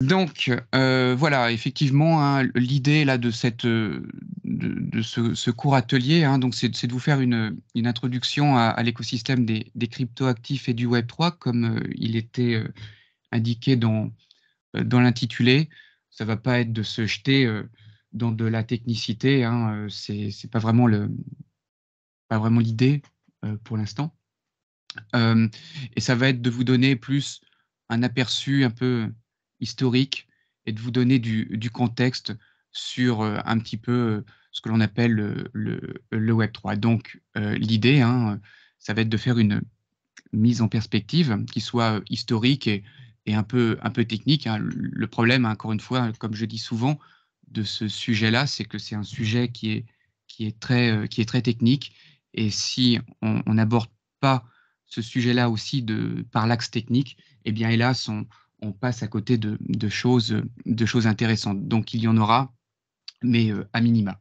Donc euh, voilà, effectivement, hein, l'idée là de cette euh, de, ce, ce, court atelier, hein, donc c'est de vous faire une, une introduction à, à l'écosystème des, des cryptoactifs et du Web 3, comme euh, il était euh, indiqué dans dans l'intitulé. Ça va pas être de se jeter dans de la technicité, hein, c'est pas vraiment le pas vraiment l'idée pour l'instant. et ça va être de vous donner plus un aperçu un peu historique et de vous donner du, contexte sur euh, un petit peu euh, ce que l'on appelle le, Web 3. Donc euh, l'idée, hein, ça va être de faire une mise en perspective qui soit historique et, un, peu, un peu technique. Hein. Le problème, hein, encore une fois, comme je dis souvent, de ce sujet-là, c'est que c'est un sujet qui est, qui est, très, qui est très technique. Et si on n'aborde pas ce sujet-là aussi de, par l'axe technique, eh bien, hélas, on, on passe à côté de, choses, intéressantes. Donc il y en aura, mais euh, à minima.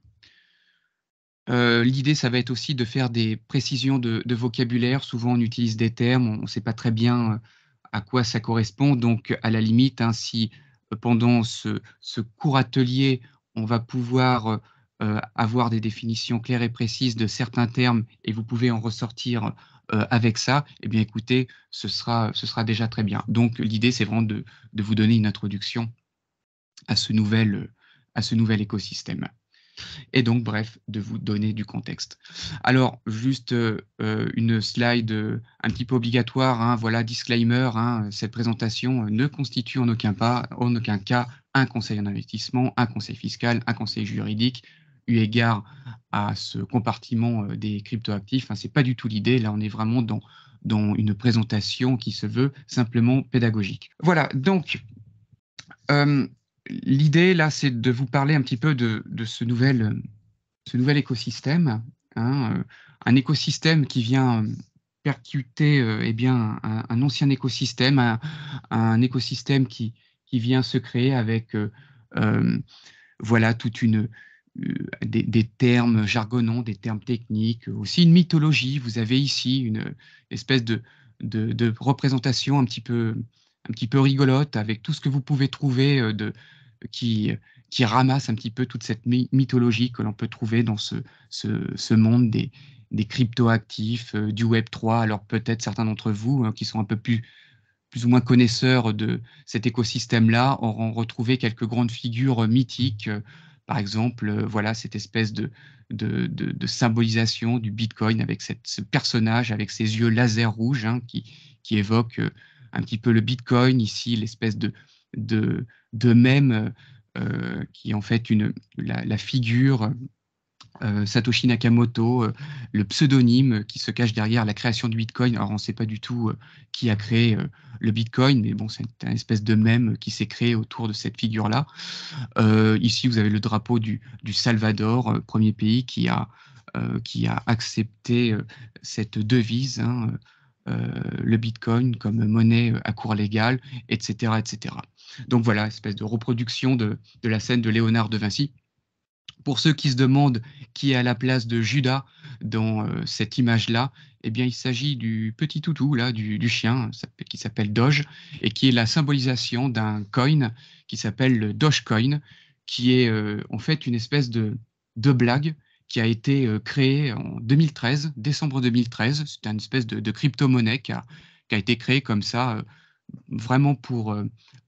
Euh, l'idée, ça va être aussi de faire des précisions de, vocabulaire. Souvent, on utilise des termes, on ne sait pas très bien euh, à quoi ça correspond. Donc, à la limite, ainsi hein, pendant ce, court atelier, on va pouvoir avoir des définitions claires et précises de certains termes et vous pouvez en ressortir euh, avec ça, eh bien écoutez, ce sera, ce sera déjà très bien. Donc l'idée, c'est vraiment de, vous donner une introduction à ce nouvel, à ce nouvel écosystème et donc bref de vous donner du contexte. Alors juste euh, euh, une slide un petit peu obligatoire, hein, voilà disclaimer, hein, cette présentation ne constitue en aucun cas un conseil en investissement, un conseil fiscal, un conseil juridique, eu égard à ce compartiment euh, des cryptoactifs. Enfin, ce n'est pas du tout l'idée. Là, on est vraiment dans, dans une présentation qui se veut simplement pédagogique. Voilà, donc euh, l'idée là, c'est de vous parler un petit peu de, de ce, nouvel, euh, ce nouvel écosystème, hein, un écosystème qui vient percuter eh bien, un, ancien écosystème, un, écosystème qui, qui, vient se créer avec voilà toute une euh, des, termes jargonnants, des termes techniques, aussi une mythologie. Vous avez ici une espèce de, de, représentation un petit, peu, un petit peu rigolote avec tout ce que vous pouvez trouver euh, de, qui, qui ramasse un petit peu toute cette mythologie que l'on peut trouver dans ce, monde des, des crypto-actifs, euh, du Web3. Alors peut-être certains d'entre vous hein, qui sont un peu plus, plus ou moins connaisseurs de cet écosystème-là auront retrouvé quelques grandes figures mythiques. Par exemple, euh, voilà cette espèce de, de, symbolisation du Bitcoin avec cette, ce personnage avec ses yeux laser rouges hein, qui, qui, évoque euh, un petit peu le Bitcoin. Ici, l'espèce de, de, de même euh, qui en fait une, la figure euh, Satoshi Nakamoto, euh, le pseudonyme qui se cache derrière la création du Bitcoin. Alors on ne sait pas du tout euh, qui a créé le Bitcoin, mais bon, c'est un espèce de mème qui s'est créé autour de cette figure-là. ici, vous avez le drapeau du, Salvador, premier pays qui a, qui a accepté cette devise. Hein, le Bitcoin comme monnaie à cours légal, etc., etc. Donc voilà, espèce de reproduction de, de la scène de Léonard de Vinci, pour ceux qui se demandent qui est à la place de Judas dans euh, cette image-là, eh bien, il s'agit du petit toutou là, du, chien euh, qui s'appelle Doge et qui est la symbolisation d'un coin qui s'appelle le Dogecoin, qui est euh, en fait une espèce de, de blague qui a été créée en 2013, décembre 2013. C'est une espèce de, crypto-monnaie qui a, qui a, été créée comme ça, vraiment pour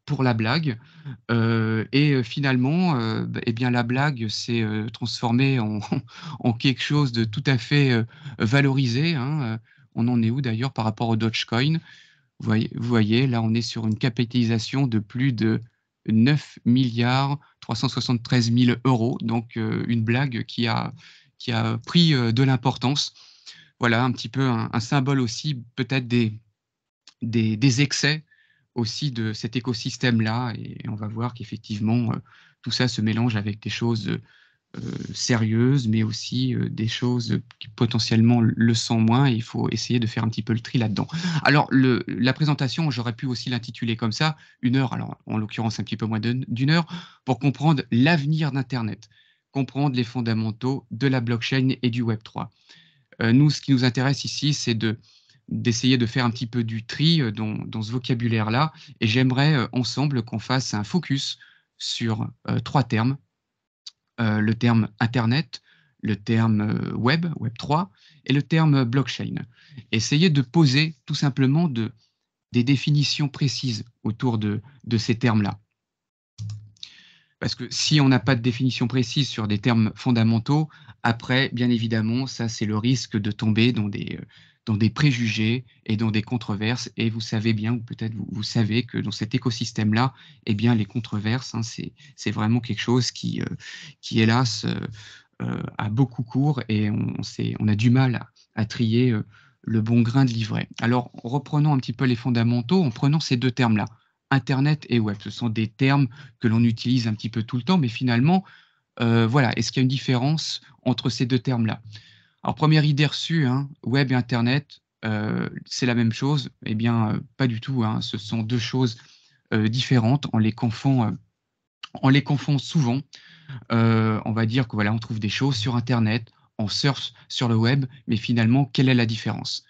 pour la blague. Euh, et euh, finalement, euh, eh bien, la blague s'est euh, transformée en, en, quelque chose de tout à fait valorisé. Hein. On en est où d'ailleurs par rapport au Dogecoin vous voyez, vous voyez, là, on est sur une capitalisation de plus de 9 milliards 373 000 euros. Donc, une blague qui a, qui a pris de l'importance. Voilà un petit peu un, symbole aussi peut-être des, des, excès aussi de cet écosystème-là. Et on va voir qu'effectivement, euh, tout ça se mélange avec des choses euh, sérieuses, mais aussi euh, des choses qui potentiellement le sont moins. Et il faut essayer de faire un petit peu le tri là-dedans. Alors, le, la présentation, j'aurais pu aussi l'intituler comme ça, une heure, alors en l'occurrence un petit peu moins d'une heure, pour comprendre l'avenir d'Internet, comprendre les fondamentaux de la blockchain et du Web3. nous, ce qui nous intéresse ici, c'est de d'essayer de faire un petit peu du tri euh, dans, ce vocabulaire-là. Et j'aimerais euh, ensemble qu'on fasse un focus sur euh, trois termes. le terme Internet, le terme web, web 3, et le terme blockchain. Essayer de poser tout simplement des définitions précises autour de, de ces termes-là. Parce que si on n'a pas de définition précise sur des termes fondamentaux, après, bien évidemment, ça c'est le risque de tomber dans des, dans des préjugés et dans des controverses. Et vous savez bien, ou peut-être vous, savez que dans cet écosystème-là, eh bien, les controverses, hein, c'est vraiment quelque chose qui, euh, qui hélas, euh, euh, a beaucoup cours et on, on a du mal à, trier le bon grain de livret. Alors, reprenons un petit peu les fondamentaux en prenant ces deux termes-là, Internet et Web. Ce sont des termes que l'on utilise un petit peu tout le temps, mais finalement, voilà, est-ce qu'il y a une différence entre ces deux termes-là alors, première idée reçue, hein, web et Internet, euh, c'est la même chose. Eh bien, euh, pas du tout. Hein. Ce sont deux choses euh, différentes. On les confond, on les confond souvent. on va dire qu'on voilà, on trouve des choses sur Internet, on surfe sur le web, mais finalement, quelle est la différence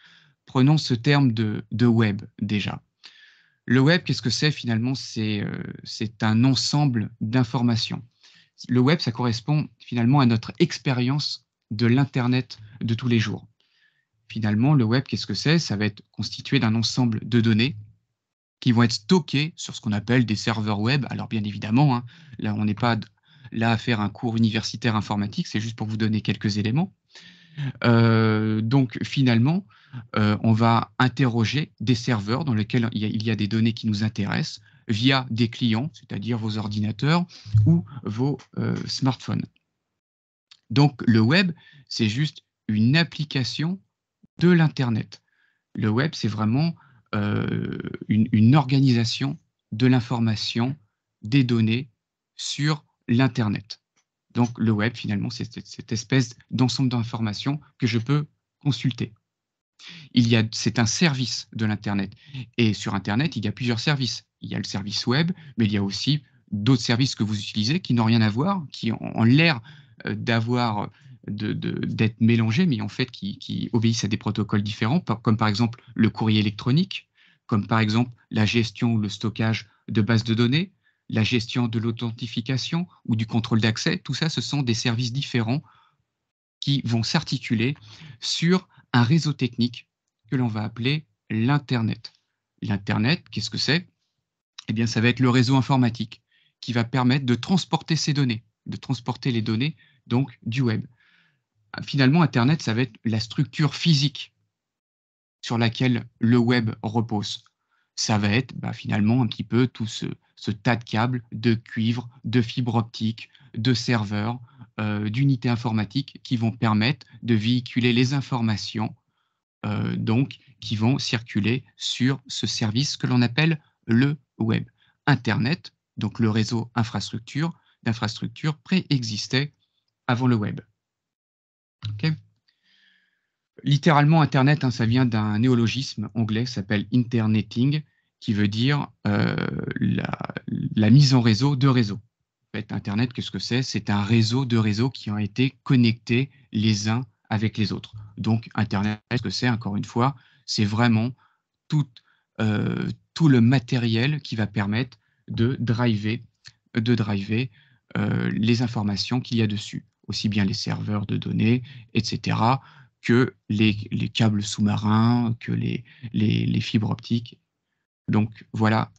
Prenons ce terme de, de, web déjà. Le web, qu'est-ce que c'est finalement C'est un ensemble d'informations. Le web, ça correspond finalement à notre expérience de l'Internet de tous les jours. Finalement, le web, qu'est-ce que c'est Ça va être constitué d'un ensemble de données qui vont être stockées sur ce qu'on appelle des serveurs web. Alors bien évidemment, hein, là on n'est pas là à faire un cours universitaire informatique, c'est juste pour vous donner quelques éléments. Euh, donc finalement, euh, on va interroger des serveurs dans lesquels il y, a, des données qui nous intéressent via des clients, c'est-à-dire vos ordinateurs ou vos euh, smartphones. Donc le web, c'est juste une application de l'Internet. Le web, c'est vraiment euh, une, organisation de l'information, des données sur l'Internet. Donc le web, finalement, c'est cette espèce d'ensemble d'informations que je peux consulter. Il y a, c'est un service de l'Internet. Et sur Internet, il y a plusieurs services. Il y a le service web, mais il y a aussi d'autres services que vous utilisez qui n'ont rien à voir, qui ont l'air euh, d'avoir euh, d'être mélangés, mais en fait qui, qui, obéissent à des protocoles différents, comme par exemple le courrier électronique, comme par exemple la gestion ou le stockage de bases de données, la gestion de l'authentification ou du contrôle d'accès. Tout ça, ce sont des services différents qui vont s'articuler sur un réseau technique que l'on va appeler l'Internet. L'Internet, qu'est-ce que c'est Eh bien, ça va être le réseau informatique qui va permettre de transporter ces données, de transporter les données donc du web. Ah, finalement, Internet, ça va être la structure physique sur laquelle le web repose. Ça va être bah, finalement un petit peu tout ce, tas de câbles, de cuivre, de fibres optiques, de serveurs, euh, d'unités informatiques qui vont permettre de véhiculer les informations, euh, donc qui vont circuler sur ce service que l'on appelle le web. Internet, donc le réseau infrastructure, d'infrastructures préexistait avant le web. Littéralement, Internet, hein, ça vient d'un néologisme anglais qui s'appelle interneting, qui veut dire euh, la, mise en réseau de réseaux. Internet, qu'est-ce que c'est C'est un réseau de réseaux qui ont été connectés les uns avec les autres. Donc, Internet, qu'est-ce que c'est Encore une fois, c'est vraiment euh, tout, le matériel qui va permettre de driver, de driver euh, les informations qu'il y a dessus aussi bien les serveurs de données, etc., que les, câbles sous-marins, que les, fibres optiques. Donc voilà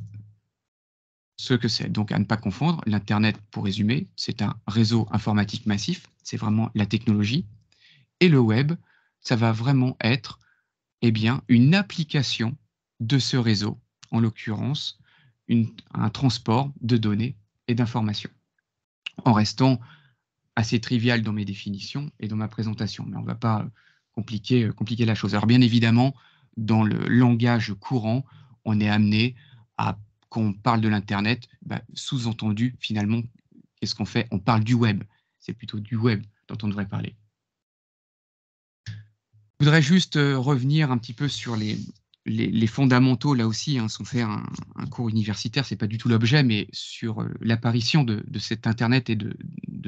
ce que c'est. Donc à ne pas confondre, l'Internet, pour résumer, c'est un réseau informatique massif, c'est vraiment la technologie. Et le web, ça va vraiment être eh bien, une application de ce réseau, en l'occurrence un transport de données et d'informations. En restant assez trivial dans mes définitions et dans ma présentation, mais on ne va pas euh, euh, compliquer, la chose. Alors bien évidemment, dans le langage courant, on est amené à, quand on parle de l'Internet, bah, sous-entendu finalement, qu'est-ce qu'on fait On parle du web. C'est plutôt du web dont on devrait parler. Je voudrais juste euh, revenir un petit peu sur les, les, fondamentaux, là aussi, hein, sont faire un, un cours universitaire, c'est pas du tout l'objet, mais sur euh, l'apparition de, de, cet Internet et de,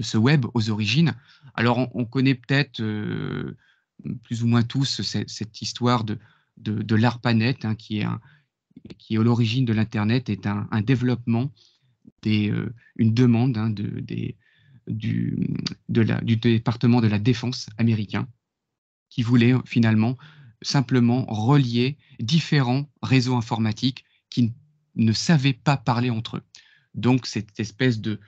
ce web aux origines. Alors, on, connaît peut-être euh, plus ou moins tous cette, histoire de, de, l'ARPANET, hein, qui est qui est à l'origine de l'Internet, est un, développement, des, euh, une demande hein, de, des, du, de du département de la défense américain, qui voulait finalement simplement relier différents réseaux informatiques qui ne savaient pas parler entre eux. Donc cette espèce de,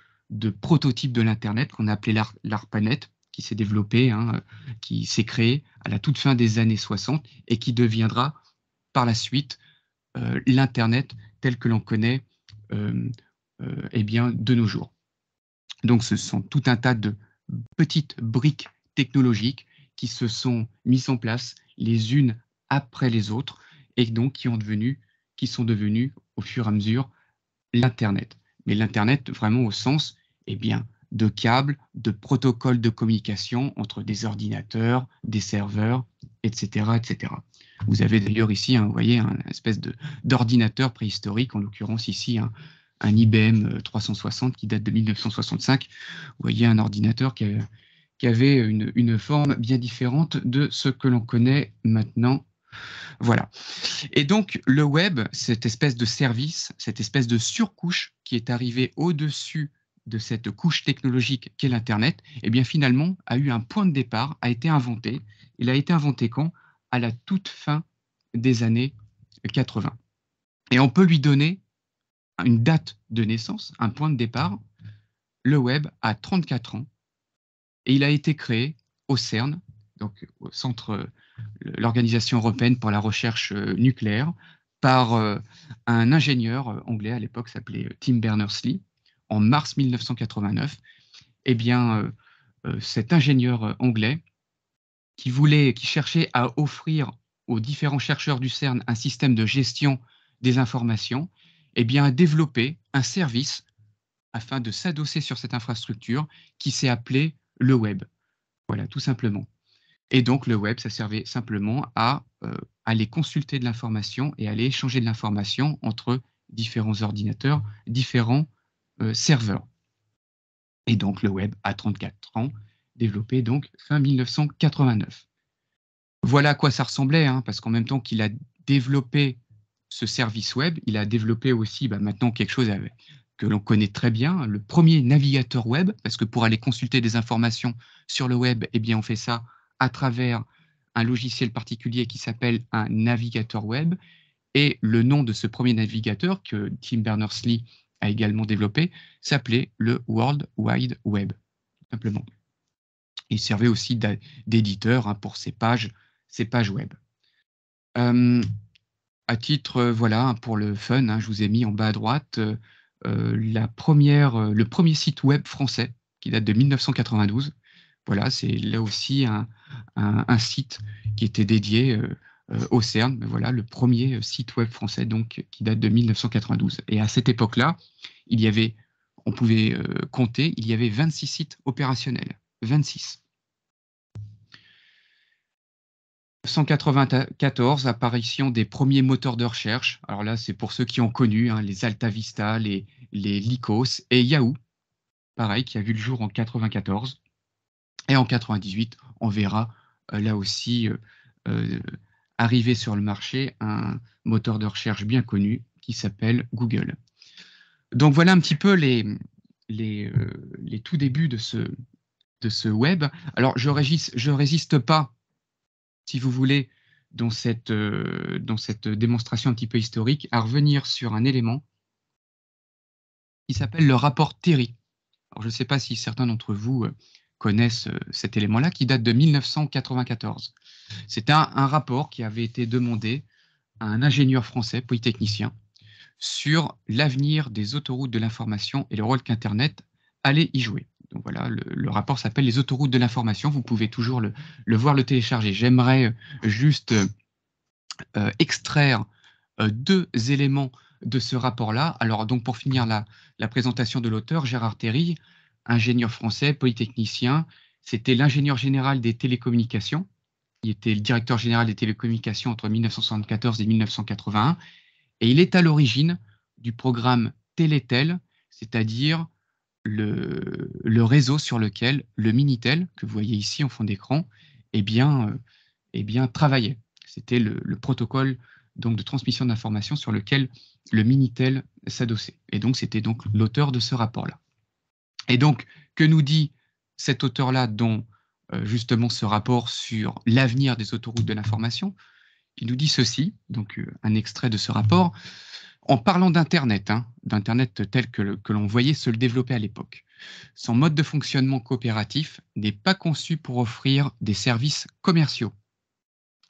prototype de l'Internet qu'on a appelé l'ARPANET, qui s'est développé, hein, qui s'est créé à la toute fin des années 60 et qui deviendra par la suite euh, l'Internet tel que l'on connaît euh, euh eh bien, de nos jours. Donc ce sont tout un tas de petites briques technologiques qui se sont mises en place les unes après les autres et donc qui, ont devenu, qui sont devenues au fur et à mesure l'Internet. Mais l'Internet vraiment au sens eh bien, de câbles, de protocoles de communication entre des ordinateurs, des serveurs, etc. etc. Vous avez d'ailleurs ici, hein, vous voyez, un espèce d'ordinateur préhistorique, en l'occurrence ici hein, un, un, IBM 360 qui date de 1965. Vous voyez un ordinateur qui a qui avait une, forme bien différente de ce que l'on connaît maintenant. Voilà. Et donc le web, cette espèce de service, cette espèce de surcouche qui est arrivée au-dessus de cette couche technologique qu'est l'Internet, eh bien finalement a eu un point de départ, a été inventé. Il a été inventé quand À la toute fin des années 80. Et on peut lui donner une date de naissance, un point de départ. Le web a 34 ans et il a été créé au CERN, donc au centre, euh, l'Organisation européenne pour la recherche euh, nucléaire, par euh, un ingénieur anglais à l'époque s'appelait Tim Berners-Lee, en mars 1989. Et eh bien, cet ingénieur anglais qui voulait, qui cherchait à offrir aux différents chercheurs du CERN un système de gestion des informations, eh bien, a développé un service afin de s'adosser sur cette infrastructure qui s'est appelée le web. Voilà, tout simplement. Et donc le web, ça servait simplement à euh, aller consulter de l'information et aller échanger de l'information entre différents ordinateurs, différents euh, serveurs. Et donc le web à 34 ans, développé donc fin 1989. Voilà à quoi ça ressemblait, hein, parce qu'en même temps qu'il a développé ce service web, il a développé aussi bah, maintenant quelque chose avec, l'on connaît très bien, le premier navigateur web, parce que pour aller consulter des informations sur le web, eh bien, on fait ça à travers un logiciel particulier qui s'appelle un navigateur web. Et le nom de ce premier navigateur que Tim Berners-Lee a également développé s'appelait le World Wide Web, simplement. Il servait aussi d'éditeur hein, pour ces pages, ces pages web. Euh, à titre, voilà, pour le fun, hein, je vous ai mis en bas à droite euh, euh, la première, euh, le premier site web français qui date de 1992. Voilà, c'est là aussi un, site qui était dédié euh, au CERN, mais voilà, le premier site web français donc qui date de 1992. Et à cette époque-là, il y avait, on pouvait compter, il y avait 26 sites opérationnels, 26. 1994, apparition des premiers moteurs de recherche. Alors là, c'est pour ceux qui ont connu hein, les AltaVista, les, les Lycos et Yahoo, pareil, qui a vu le jour en 1994. Et en 98, on verra euh, là aussi euh, euh, arriver sur le marché un moteur de recherche bien connu qui s'appelle Google. Donc voilà un petit peu les, les, les tout débuts de ce, de ce web. Alors je résiste, je résiste pas si vous voulez, dans cette, euh, dans cette démonstration un petit peu historique, à revenir sur un élément qui s'appelle le rapport Terry. je ne sais pas si certains d'entre vous euh, connaissent euh, cet élément-là, qui date de 1994. C'est un, rapport qui avait été demandé à un ingénieur français, polytechnicien, sur l'avenir des autoroutes de l'information et le rôle qu'Internet allait y jouer voilà, le, rapport s'appelle Les autoroutes de l'information. Vous pouvez toujours le, voir, le télécharger. J'aimerais euh, juste euh, euh, extraire deux éléments de ce rapport-là. Alors donc pour finir la, présentation de l'auteur, Gérard Théry, ingénieur français, polytechnicien, c'était l'ingénieur général des télécommunications. Il était le directeur général des télécommunications entre 1974 et 1981. Et il est à l'origine du programme Télétel, c'est-à-dire le, réseau sur lequel le Minitel, que vous voyez ici en fond d'écran, eh bien, euh, eh bien, travaillait. C'était le, protocole donc, de transmission d'informations sur lequel le Minitel s'adossait. Et donc, c'était donc l'auteur de ce rapport-là. Et donc, que nous dit cet auteur-là dont euh, justement ce rapport sur l'avenir des autoroutes de l'information Il nous dit ceci, donc euh, un extrait de ce rapport en parlant d'Internet, hein, d'Internet tel que, l'on voyait se développer à l'époque. Son mode de fonctionnement coopératif n'est pas conçu pour offrir des services commerciaux.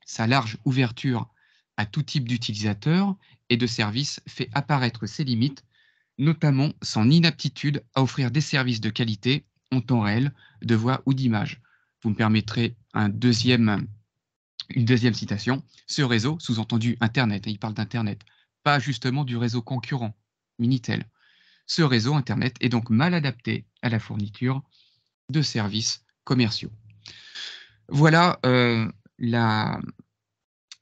Sa large ouverture à tout type d'utilisateurs et de services fait apparaître ses limites, notamment son inaptitude à offrir des services de qualité en temps réel, de voix ou d'image. Vous me permettrez une deuxième citation. Ce réseau, sous-entendu Internet, hein, il parle d'Internet, pas justement du réseau concurrent, Minitel. Ce réseau Internet est donc mal adapté à la fourniture de services commerciaux. Voilà euh, la,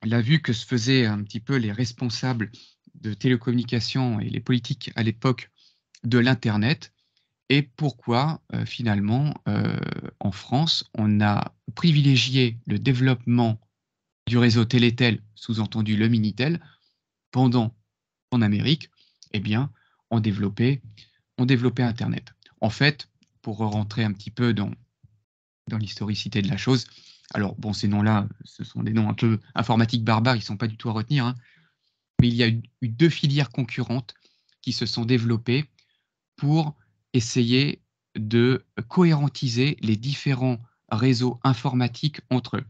vue que se faisaient un petit peu les responsables de télécommunications et les politiques à l'époque de l'Internet et pourquoi euh, finalement euh, en France on a privilégié le développement du réseau Télétel, sous-entendu le Minitel, pendant en Amérique, eh bien, ont développé, Internet. En fait, pour rentrer un petit peu dans, l'historicité de la chose, alors bon, ces noms-là, ce sont des noms un peu informatiques barbares, ils ne sont pas du tout à retenir, hein, mais il y a eu deux filières concurrentes qui se sont développées pour essayer de cohérentiser les différents réseaux informatiques entre eux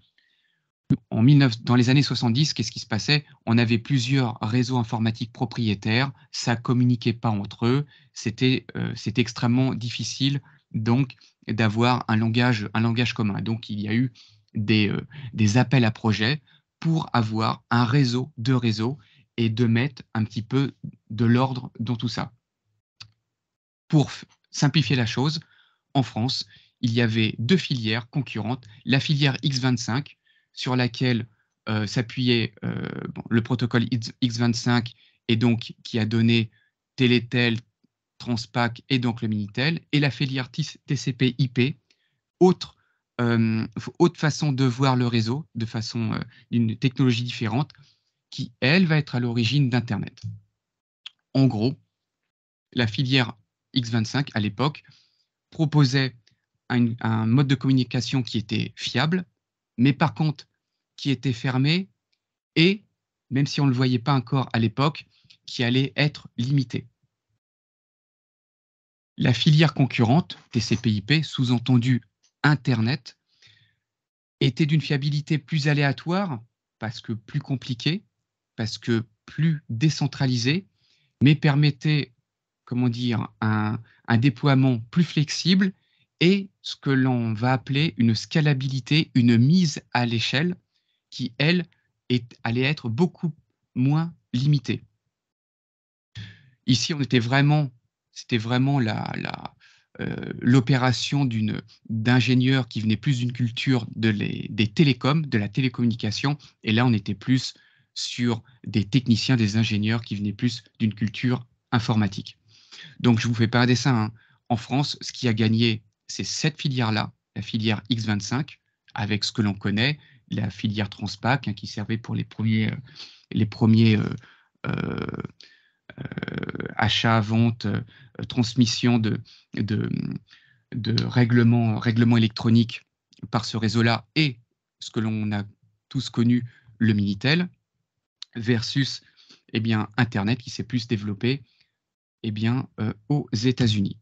dans les années 70, qu'est-ce qui se passait On avait plusieurs réseaux informatiques propriétaires, ça ne communiquait pas entre eux, c'était euh, extrêmement difficile donc d'avoir un langage, commun. Donc il y a eu des euh, appels à projets pour avoir un réseau de réseaux et de mettre un petit peu de l'ordre dans tout ça. Pour simplifier la chose, en France, il y avait deux filières concurrentes, la filière X25 sur laquelle euh, s'appuyait euh, le protocole X25 et donc qui a donné Télétel, Transpac et donc le Minitel, et la filière TCP/IP, euh, autre, façon de voir le réseau, de façon d'une technologie différente, qui elle va être à l'origine d'Internet. En gros, la filière X25 à l'époque proposait un mode de communication qui était fiable, mais par contre qui était fermé et, même si on ne le voyait pas encore à l'époque, qui allait être limité. La filière concurrente, TCPIP, sous-entendu Internet, était d'une fiabilité plus aléatoire, parce que plus compliquée, parce que plus décentralisée, mais permettait, comment dire, un déploiement plus flexible et ce que l'on va appeler une scalabilité, une mise à l'échelle qui, elle, est, allait être beaucoup moins limitée. Ici, on était vraiment, c'était vraiment euh, l'opération d'ingénieurs qui venait plus d'une culture des télécoms, de la télécommunication, et là, on était plus sur des techniciens, des ingénieurs qui venaient plus d'une culture informatique. Donc, je vous fais pas un dessin. Hein. En France, ce qui a gagné c'est cette filière-là, la filière X25, avec ce que l'on connaît, la filière Transpac, hein, qui servait pour les premiers, euh, les euh, euh, achats, ventes, transmission de, règlements, électroniques par ce réseau-là et ce que l'on a tous connu, le Minitel, versus eh bien, Internet qui s'est plus développé eh bien, aux États-Unis.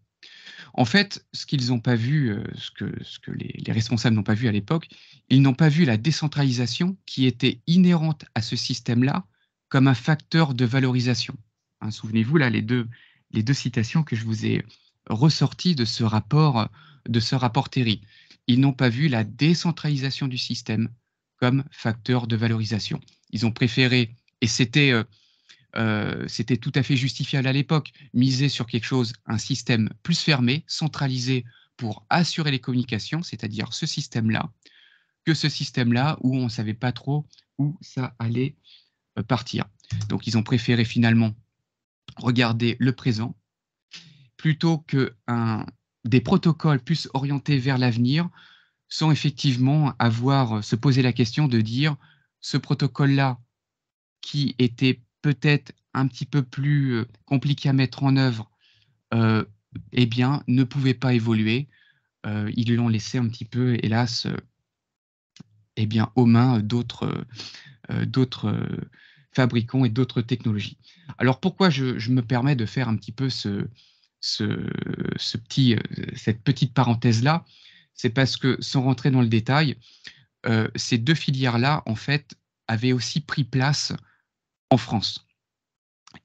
En fait, ce qu'ils n'ont pas vu, euh, ce que, les, responsables n'ont pas vu à l'époque, ils n'ont pas vu la décentralisation qui était inhérente à ce système-là comme un facteur de valorisation. Hein, souvenez-vous, là, les deux, les deux citations que je vous ai ressorties de ce rapport, de ce rapport Terry. Ils n'ont pas vu la décentralisation du système comme facteur de valorisation. Ils ont préféré, et c'était euh, euh, c'était tout à fait justifiable à l'époque, miser sur quelque chose, un système plus fermé, centralisé pour assurer les communications, c'est-à-dire ce système-là, que ce système-là où on ne savait pas trop où ça allait euh, partir. Donc ils ont préféré finalement regarder le présent plutôt que un, des protocoles plus orientés vers l'avenir sans effectivement avoir euh, se poser la question de dire ce protocole-là qui était peut-être un petit peu plus euh, compliqué à mettre en œuvre, euh, eh bien, ne pouvaient pas évoluer. Euh, ils l'ont laissé un petit peu, hélas, eh bien, aux mains d'autres fabricants et d'autres technologies. Alors pourquoi je, je, me permets de faire un petit peu ce, ce, ce petit, cette petite parenthèse-là C'est parce que, sans rentrer dans le détail, ces deux filières-là, en fait, avaient aussi pris place en France.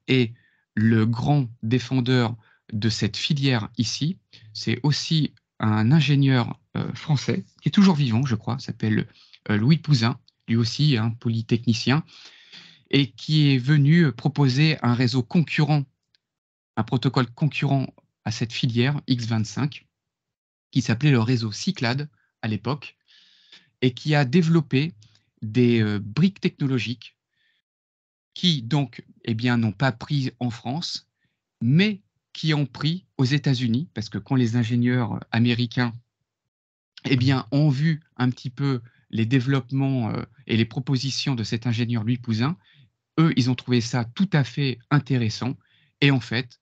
Et le grand défendeur de cette filière ici, c'est aussi un ingénieur euh, français qui est toujours vivant, je crois, s'appelle euh, Louis Pouzin, lui aussi un hein, polytechnicien, et qui est venu proposer un réseau concurrent, un protocole concurrent à cette filière X25, qui s'appelait le réseau Cyclade à l'époque, et qui a développé des euh, briques technologiques qui donc eh bien n'ont pas pris en France, mais qui ont pris aux États-Unis, parce que quand les ingénieurs américains eh bien, ont vu un petit peu les développements euh, et les propositions de cet ingénieur Louis Pouzin, eux, ils ont trouvé ça tout à fait intéressant. Et en fait,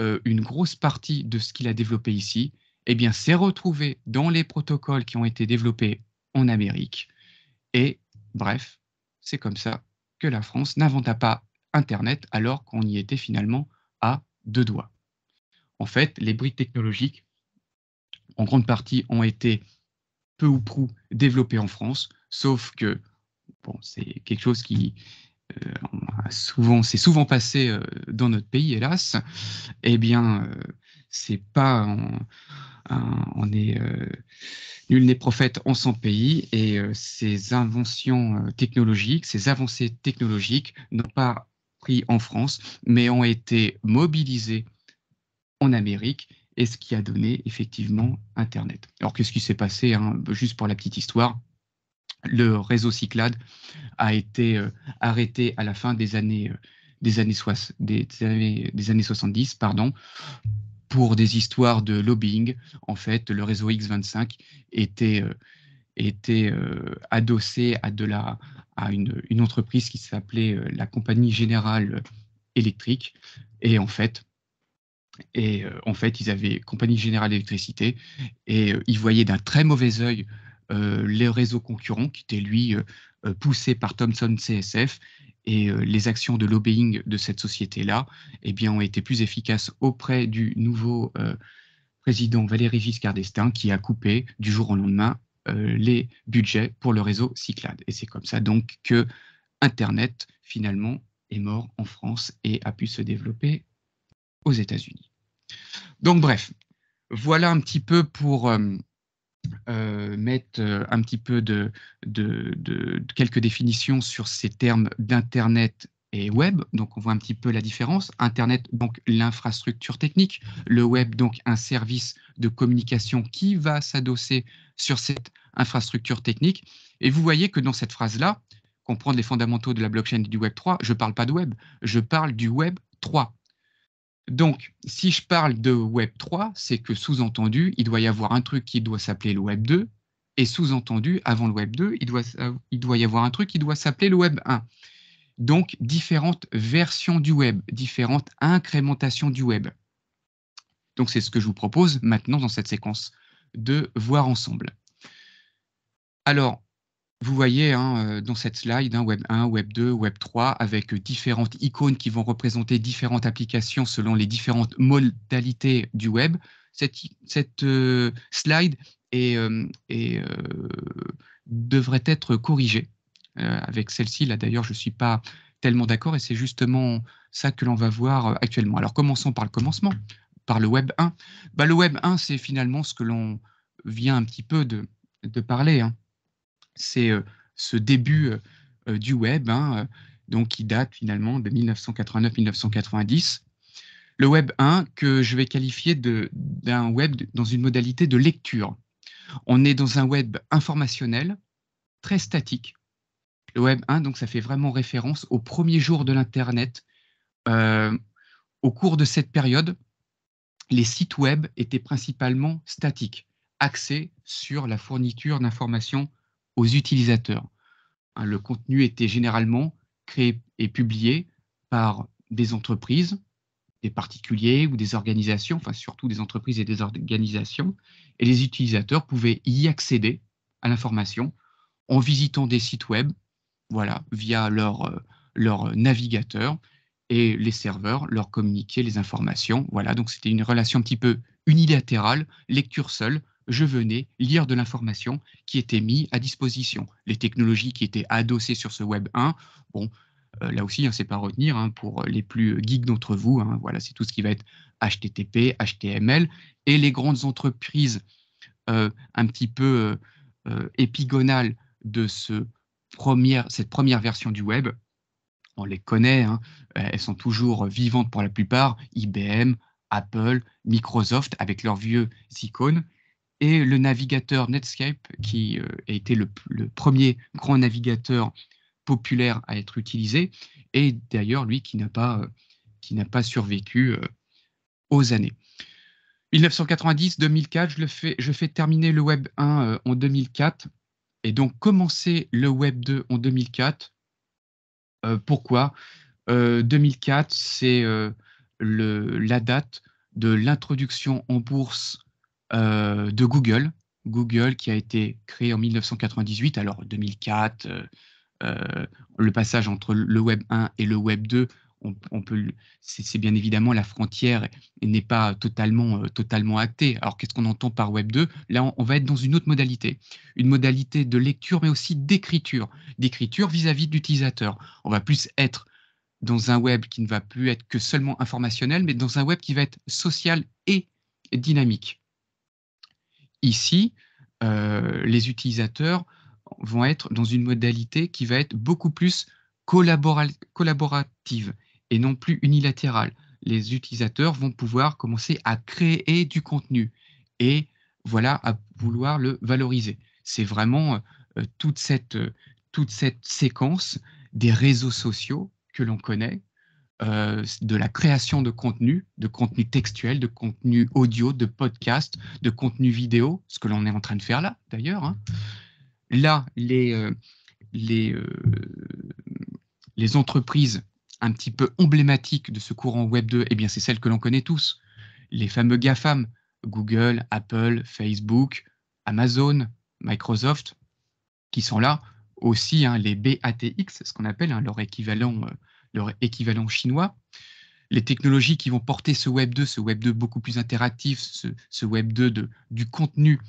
euh, une grosse partie de ce qu'il a développé ici, eh bien, s'est retrouvée dans les protocoles qui ont été développés en Amérique. Et bref, c'est comme ça la France n'inventa pas Internet alors qu'on y était finalement à deux doigts. En fait, les briques technologiques, en grande partie, ont été peu ou prou développées en France, sauf que bon, c'est quelque chose qui euh, souvent, s'est souvent passé euh, dans notre pays, hélas. Eh bien, euh, c'est pas. On, est. Euh, nul n'est prophète en son pays et euh, ces inventions euh, technologiques, ces avancées technologiques n'ont pas pris en France, mais ont été mobilisées en Amérique et ce qui a donné effectivement Internet. Alors qu'est-ce qui s'est passé hein Juste pour la petite histoire, le réseau Cyclade a été arrêté à la fin des années, des, années années, des années 70 pardon, pour des histoires de lobbying, en fait, le réseau X25 était, euh, était euh, adossé à, de à une, entreprise qui s'appelait euh, la Compagnie Générale Électrique. Et en fait, et en fait, ils avaient Compagnie Générale Électricité, et ils voyaient d'un très mauvais œil les réseaux concurrents qui étaient, lui, poussés par Thomson CSF et euh, les actions de lobbying de cette société-là eh bien, ont été plus efficaces auprès du nouveau euh, président Valéry Giscard d'Estaing qui a coupé du jour au lendemain euh, les budgets pour le réseau Cyclade. Et c'est comme ça donc que Internet, finalement, est mort en France et a pu se développer aux États-Unis. Donc bref, voilà un petit peu pour... Euh, mettre euh, un petit peu de, de, quelques définitions sur ces termes d'Internet et web. Donc, on voit un petit peu la différence. Internet, donc l'infrastructure technique. Le web, donc un service de communication qui va s'adosser sur cette infrastructure technique. Et vous voyez que dans cette phrase-là, comprendre les fondamentaux de la blockchain et du Web 3, je ne parle pas de web, je parle du Web 3. Donc, si je parle de Web 3, c'est que sous-entendu, il doit y avoir un truc qui doit s'appeler le Web 2, et sous-entendu, avant le Web 2, il doit, y avoir un truc qui doit s'appeler le Web 1. Donc, différentes versions du Web, différentes incrémentations du Web. Donc, c'est ce que je vous propose maintenant dans cette séquence de voir ensemble. Alors, vous voyez hein, euh, dans cette slide hein, Web 1, Web 2, Web 3, avec euh, différentes icônes qui vont représenter différentes applications selon les différentes modalités du web. Cette, euh, slide devrait être corrigée. avec celle-ci, là d'ailleurs, je ne suis pas tellement d'accord et c'est justement ça que l'on va voir actuellement. Alors commençons par le commencement, par le Web 1. Bah, le Web 1, c'est finalement ce que l'on vient un petit peu de, parler. Hein c'est ce début du web, hein, donc qui date finalement de 1989-1990. Le web 1 que je vais qualifier d'un web dans une modalité de lecture. On est dans un web informationnel, très statique. Le web 1, donc ça fait vraiment référence aux premiers jours de l'Internet. Euh, au cours de cette période, les sites web étaient principalement statiques, axés sur la fourniture d'informations aux utilisateurs. Hein, le contenu était généralement créé et publié par des entreprises, des particuliers ou des organisations, enfin surtout des entreprises et des organisations, et les utilisateurs pouvaient y accéder à l'information en visitant des sites web, voilà, via leur, euh, leur navigateur, et les serveurs leur communiquaient les informations. Voilà, donc c'était une relation un petit peu unilatérale, lecture seule, je venais lire de l'information qui était mise à disposition. Les technologies qui étaient adossées sur ce Web 1, bon, euh, là aussi, hein, c'est pas à retenir hein, pour les plus geeks d'entre vous. Hein, voilà, c'est tout ce qui va être HTTP, HTML et les grandes entreprises euh, un petit peu euh, épigonales de ce cette première version du web. On les connaît, elles sont toujours vivantes pour la plupart. IBM, Apple, Microsoft avec leurs vieux icônes et le navigateur Netscape, qui euh, a été le, premier grand navigateur populaire à être utilisé, et d'ailleurs lui qui n'a pas, euh, pas survécu euh, aux années. 1990-2004, je, je fais terminer le Web 1 en 2004, et donc commencer le Web 2 en 2004. pourquoi 2004, c'est la date de l'introduction en bourse euh, de Google. Google qui a été créé en 1998, alors 2004, euh, euh, le passage entre le Web 1 et le Web 2, on, peut, c'est bien évidemment la frontière n'est pas totalement, totalement actée. Alors qu'est-ce qu'on entend par Web 2 Là, on, on, va être dans une autre modalité, une modalité de lecture, mais aussi d'écriture, d'écriture vis-à-vis de l'utilisateur. On va plus être dans un web qui ne va plus être que seulement informationnel, mais dans un web qui va être social et dynamique. Ici, euh, les utilisateurs vont être dans une modalité qui va être beaucoup plus collaborative et non plus unilatérale. Les utilisateurs vont pouvoir commencer à créer du contenu et voilà à vouloir le valoriser. C'est vraiment euh, toute, cette, euh, toute cette séquence des réseaux sociaux que l'on connaît, euh, de la création de contenu, de contenu textuel, de contenu audio, de podcasts, de contenu vidéo, ce que l'on est en train de faire là d'ailleurs. Hein. Là, les, euh, les, euh, les, entreprises un petit peu emblématiques de ce courant Web 2, eh bien, c'est celles que l'on connaît tous. Les fameux GAFAM, Google, Apple, Facebook, Amazon, Microsoft, qui sont là aussi, hein, les BATX, ce qu'on appelle hein, leur équivalent leur équivalent chinois. Les technologies qui vont porter ce Web 2, ce Web 2 beaucoup plus interactif, ce, Web 2 de, du contenu,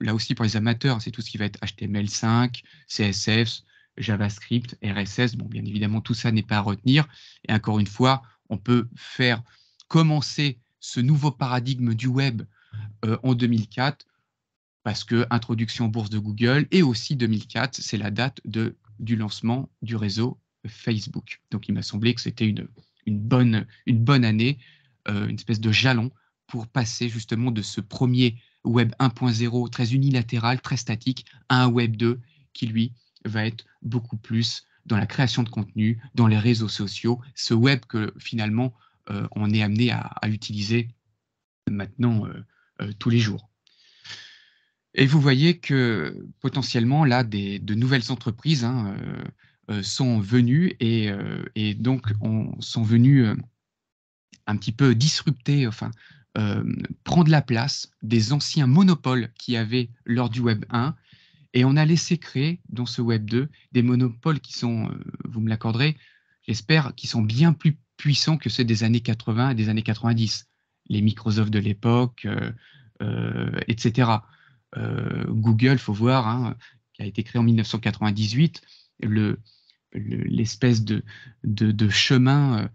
là aussi pour les amateurs, c'est tout ce qui va être HTML5, CSS, JavaScript, RSS. Bon, bien évidemment, tout ça n'est pas à retenir. Et encore une fois, on peut faire commencer ce nouveau paradigme du web euh, en 2004 parce que introduction en bourse de Google et aussi 2004, c'est la date de, du lancement du réseau Facebook. Donc il m'a semblé que c'était une, bonne, une bonne année, euh, une espèce de jalon pour passer justement de ce premier Web 1.0 très unilatéral, très statique, à un Web 2 qui lui va être beaucoup plus dans la création de contenu, dans les réseaux sociaux, ce Web que finalement euh, on est amené à, utiliser maintenant euh, tous les jours. Et vous voyez que potentiellement, là, de nouvelles entreprises, hein, euh, sont venus et, euh, et donc on, sont venus euh, un petit peu disrupter, enfin prendre la place des anciens monopoles qu'il y avait lors du Web 1 et on a laissé créer dans ce Web 2 des monopoles qui sont, vous me l'accorderez, j'espère, qui sont bien plus puissants que ceux des années 80 et des années 90. Les Microsoft de l'époque, etc. Google, Google, faut voir, hein, qui a été créé en 1998, le, l'espèce de, chemin euh,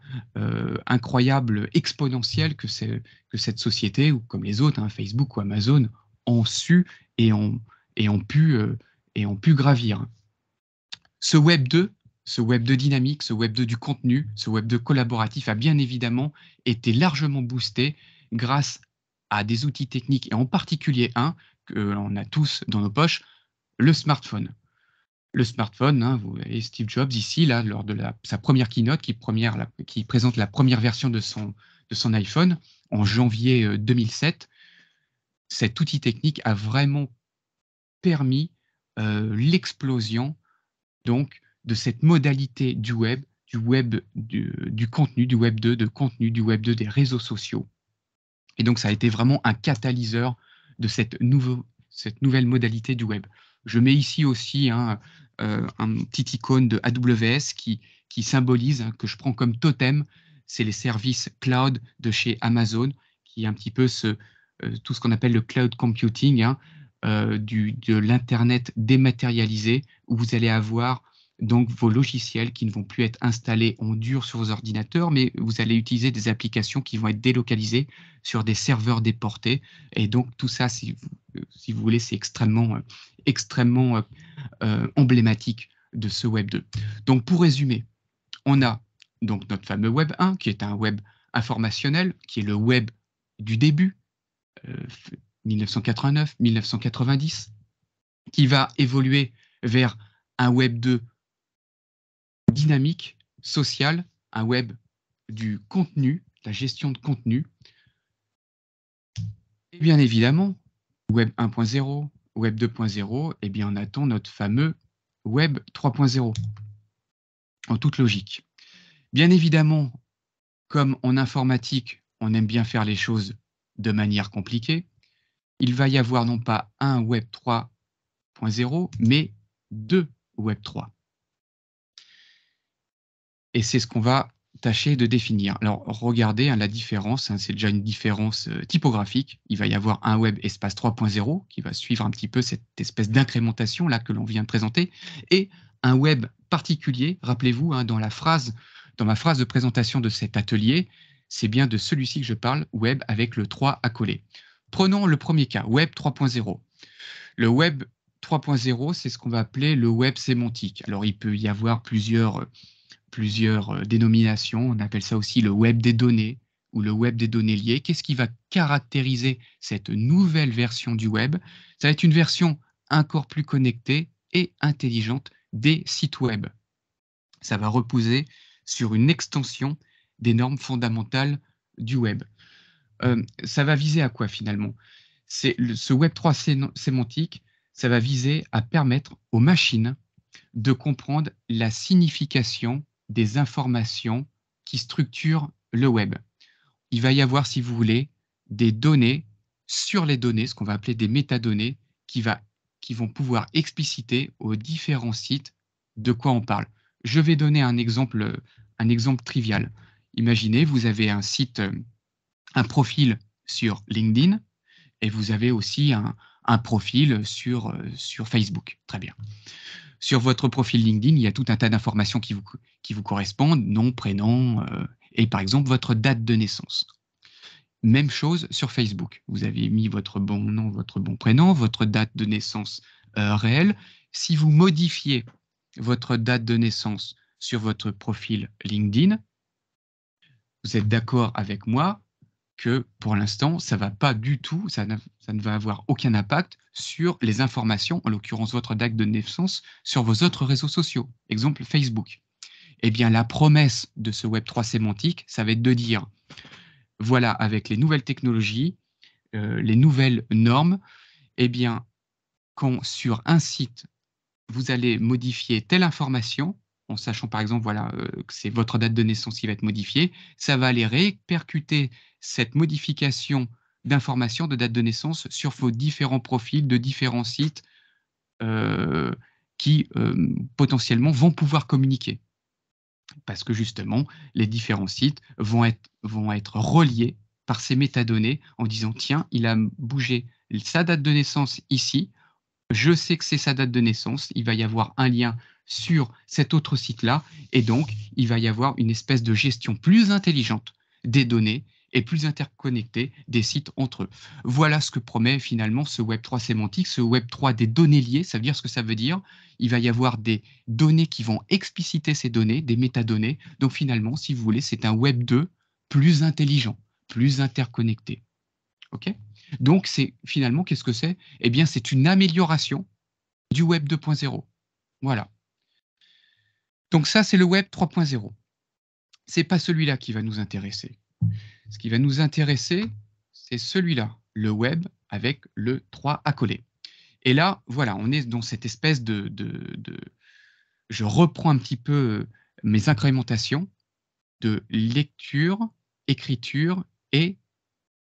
euh, incroyable, exponentiel que, que cette société, ou comme les autres, hein, Facebook ou Amazon, ont su et ont, et pu, euh, et ont pu gravir. Ce Web 2, ce Web 2 dynamique, ce Web 2 du contenu, ce Web 2 collaboratif a bien évidemment été largement boosté grâce à des outils techniques, et en particulier un que l'on a tous dans nos poches, le smartphone le smartphone. Hein, vous, voyez Steve Jobs, ici, là, lors de la, sa première keynote, qui, première, qui, présente la première version de son, de son iPhone en janvier 2007, euh, cet outil technique a vraiment permis euh, l'explosion donc de cette modalité du web, du web du, contenu, du web 2, de contenu, du web 2 des réseaux sociaux. Et donc ça a été vraiment un catalyseur de cette, nouveau, cette nouvelle modalité du web. Je mets ici aussi hein, euh, un petit icône de AWS qui, symbolise, que je prends comme totem, c'est les services cloud de chez Amazon, qui est un petit peu ce, euh, tout ce qu'on appelle le cloud computing, hein, euh, du, de l'Internet dématérialisé, où vous allez avoir donc vos logiciels qui ne vont plus être installés en dur sur vos ordinateurs, mais vous allez utiliser des applications qui vont être délocalisées sur des serveurs déportés. Et donc tout ça, si vous, euh, voulez, c'est extrêmement, euh, extrêmement euh, emblématique de ce Web 2. Donc pour résumer, on a donc notre fameux Web 1, qui est un Web informationnel, qui est le Web du début, 1989-1990, qui va évoluer vers un Web 2 dynamique sociale, un web du contenu, la gestion de contenu. Et bien évidemment, Web 1.0, Web 2.0, et eh bien on attend notre fameux Web 3.0, en toute logique. Bien évidemment, comme en informatique, on aime bien faire les choses de manière compliquée, il va y avoir non pas un Web 3.0, mais deux Web 3 et c'est ce qu'on va tâcher de définir. Alors regardez hein, la différence, hein, c'est déjà une différence euh, typographique. Il va y avoir un web espace 3.0 qui va suivre un petit peu cette espèce d'incrémentation là que l'on vient de présenter, et un web particulier. Rappelez-vous, hein, dans la phrase, dans ma phrase de présentation de cet atelier, c'est bien de celui-ci que je parle, web avec le 3 à coller. Prenons le premier cas, web 3.0. Le web 3.0, c'est ce qu'on va appeler le web sémantique. Alors il peut y avoir plusieurs euh, plusieurs euh, dénominations. On appelle ça aussi le web des données ou le web des données liées. Qu'est-ce qui va caractériser cette nouvelle version du web Ça va être une version encore plus connectée et intelligente des sites web. Ça va reposer sur une extension des normes fondamentales du web. Euh, ça va viser à quoi finalement C'est Ce Web 3 sémantique, ça va viser à permettre aux machines de comprendre la signification des informations qui structurent le web. Il va y avoir, si vous voulez, des données sur les données, ce qu'on va appeler des métadonnées, qui, va, qui vont pouvoir expliciter aux différents sites de quoi on parle. Je vais donner un exemple, un exemple trivial. Imaginez, vous avez un site, un profil sur LinkedIn, et vous avez aussi un, profil sur, sur Facebook. Très bien sur votre profil LinkedIn, il y a tout un tas d'informations qui vous, correspondent, nom, prénom, euh, et par exemple votre date de naissance. Même chose sur Facebook. Vous avez mis votre bon nom, votre bon prénom, votre date de naissance euh, réelle. Si vous modifiez votre date de naissance sur votre profil LinkedIn, vous êtes d'accord avec moi, que pour l'instant, ça ne va pas du tout, ça, ne va avoir aucun impact sur les informations, en l'occurrence votre date de naissance, sur vos autres réseaux sociaux, exemple Facebook. Eh bien, la promesse de ce Web3 sémantique, ça va être de dire, voilà, avec les nouvelles technologies, euh, les nouvelles normes, eh bien, quand sur un site, vous allez modifier telle information, en sachant par exemple voilà, euh, que c'est votre date de naissance qui va être modifiée, ça va aller répercuter cette modification d'information de date de naissance sur vos différents profils de différents sites euh, qui euh, potentiellement vont pouvoir communiquer. Parce que justement, les différents sites vont être, vont être reliés par ces métadonnées en disant tiens, il a bougé sa date de naissance ici, je sais que c'est sa date de naissance, il va y avoir un lien sur cet autre site-là, et donc il va y avoir une espèce de gestion plus intelligente des données et plus interconnectés des sites entre eux. Voilà ce que promet finalement ce Web3 sémantique, ce Web3 des données liées. Ça veut dire ce que ça veut dire. Il va y avoir des données qui vont expliciter ces données, des métadonnées. Donc finalement, si vous voulez, c'est un Web2 plus intelligent, plus interconnecté. OK Donc c'est finalement, qu'est-ce que c'est Eh bien, c'est une amélioration du Web 2.0. Voilà. Donc ça, c'est le Web 3.0. Ce n'est pas celui-là qui va nous intéresser. Ce qui va nous intéresser, c'est celui-là, le web avec le 3 accolé. Et là, voilà, on est dans cette espèce de, de je reprends un petit peu euh, mes incrémentations de lecture, écriture et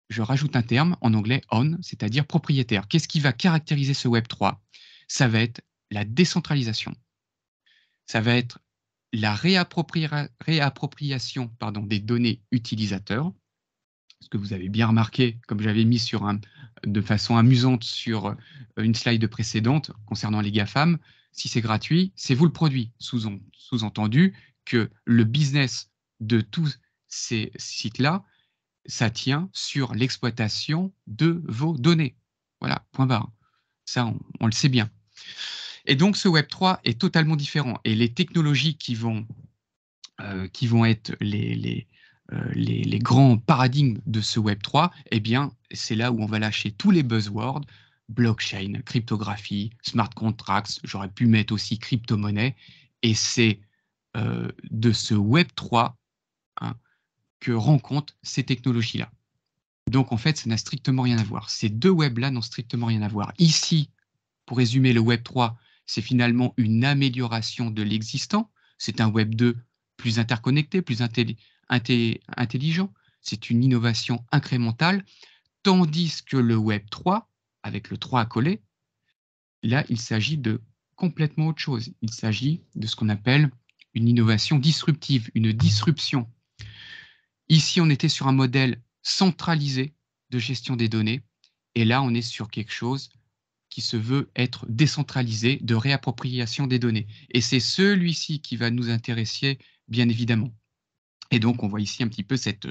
je rajoute un terme en anglais on, c'est-à-dire propriétaire. Qu'est-ce qui va caractériser ce Web 3 Ça va être la décentralisation. Ça va être la réappropriation des données utilisateurs, ce que vous avez bien remarqué, comme j'avais mis de façon amusante sur euh, une slide précédente concernant les GAFAM, si c'est gratuit, c'est vous le produit. Sous-entendu que le business de tous ces sites-là, ça tient sur l'exploitation de vos données. Voilà, point barre. Ça, on le sait bien. Et donc ce Web 3 est totalement différent. Et les technologies qui vont, euh, qui vont être les, euh, les, les, grands paradigmes de ce Web 3, eh bien, c'est là où on va lâcher tous les buzzwords, blockchain, cryptographie, smart contracts, j'aurais pu mettre aussi crypto-monnaie. Et c'est euh, de ce Web 3 hein, que rencontrent ces technologies-là. Donc en fait, ça n'a strictement rien à voir. Ces deux webs-là n'ont strictement rien à voir. Ici, pour résumer, le Web 3, c'est finalement une amélioration de l'existant. C'est un Web 2 plus interconnecté, plus intelligent. C'est une innovation incrémentale, tandis que le Web 3, avec le 3 à coller, là, il s'agit de complètement autre chose. Il s'agit de ce qu'on appelle une innovation disruptive, une disruption. Ici, on était sur un modèle centralisé de gestion des données, et là, on est sur quelque chose qui se veut être décentralisé de réappropriation des données. Et c'est celui-ci qui va nous intéresser, bien évidemment. Et donc, on voit ici un petit peu cette,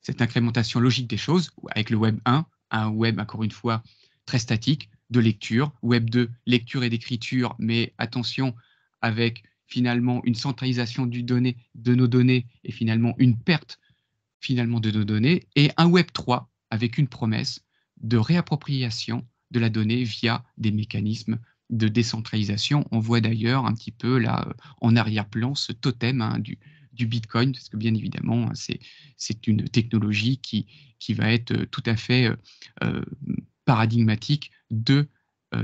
cette incrémentation logique des choses avec le Web 1, un Web, encore une fois, très statique, de lecture, Web 2, lecture et d'écriture, mais attention avec finalement une centralisation du de nos données et finalement une perte finalement de nos données, et un Web 3 avec une promesse de réappropriation de la donnée via des mécanismes de décentralisation. On voit d'ailleurs un petit peu là euh, en arrière-plan ce totem hein, du, Bitcoin, parce que bien évidemment, hein, c'est une technologie qui, qui va être euh, tout à fait euh, paradigmatique de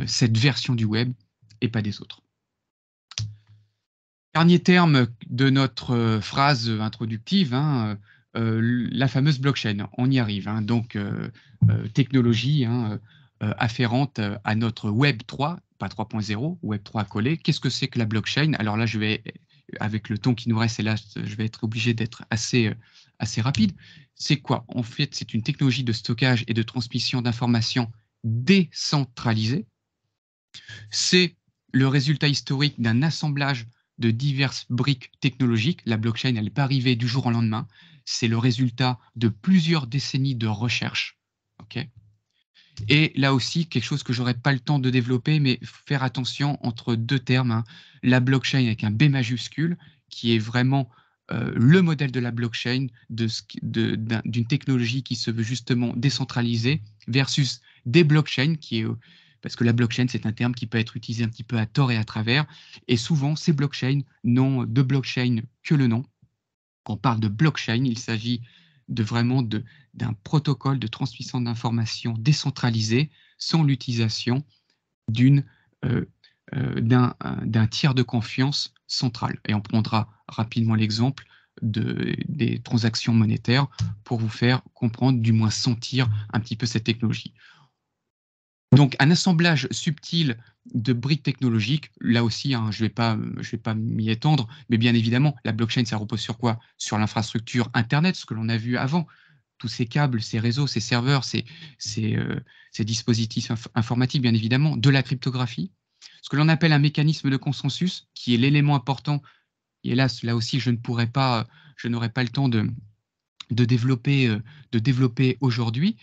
cette version du web et pas des autres. Dernier terme de notre phrase introductive, hein, la fameuse blockchain. On y arrive. donc, technologie, euh, afférente euh, à notre Web 3, pas 3.0, Web 3 collé. Qu'est-ce que c'est que la blockchain Alors là, je vais, euh, avec le temps qui nous reste, là, je vais être obligé d'être assez, assez rapide. C'est quoi En fait, c'est une technologie de stockage et de transmission d'informations décentralisées. C'est le résultat historique d'un assemblage de diverses briques technologiques. La blockchain, elle n'est pas arrivée du jour au lendemain. C'est le résultat de plusieurs décennies de recherche. OK et là aussi, quelque chose que j'aurais pas le temps de développer, mais faire attention entre deux termes. Hein. La blockchain avec un B majuscule, qui est vraiment euh, le modèle de la blockchain, d'une technologie qui se veut justement décentralisée, versus des blockchains, qui est, euh, parce que la blockchain, c'est un terme qui peut être utilisé un petit peu à tort et à travers. Et souvent, ces blockchains n'ont de blockchain que le nom. Quand on parle de blockchain, il s'agit de vraiment de, d'un protocole de transmission d'informations décentralisé sans l'utilisation d'une euh, euh, euh, d'un tiers de confiance central. Et on prendra rapidement l'exemple de, des transactions monétaires pour vous faire comprendre, du moins sentir un petit peu cette technologie. Donc un assemblage subtil de briques technologiques, là aussi, hein, je ne vais pas, vais pas m'y étendre, mais bien évidemment, la blockchain, ça repose sur quoi Sur l'infrastructure Internet, ce que l'on a vu avant, tous ces câbles, ces réseaux, ces serveurs, ces, ces, euh, dispositifs informatiques, bien évidemment, de la cryptographie, ce que l'on appelle un mécanisme de consensus, qui est l'élément important. Et hélas, là aussi, je ne pourrais pas, euh, je n'aurais pas le temps de, de développer, euh, de développer aujourd'hui.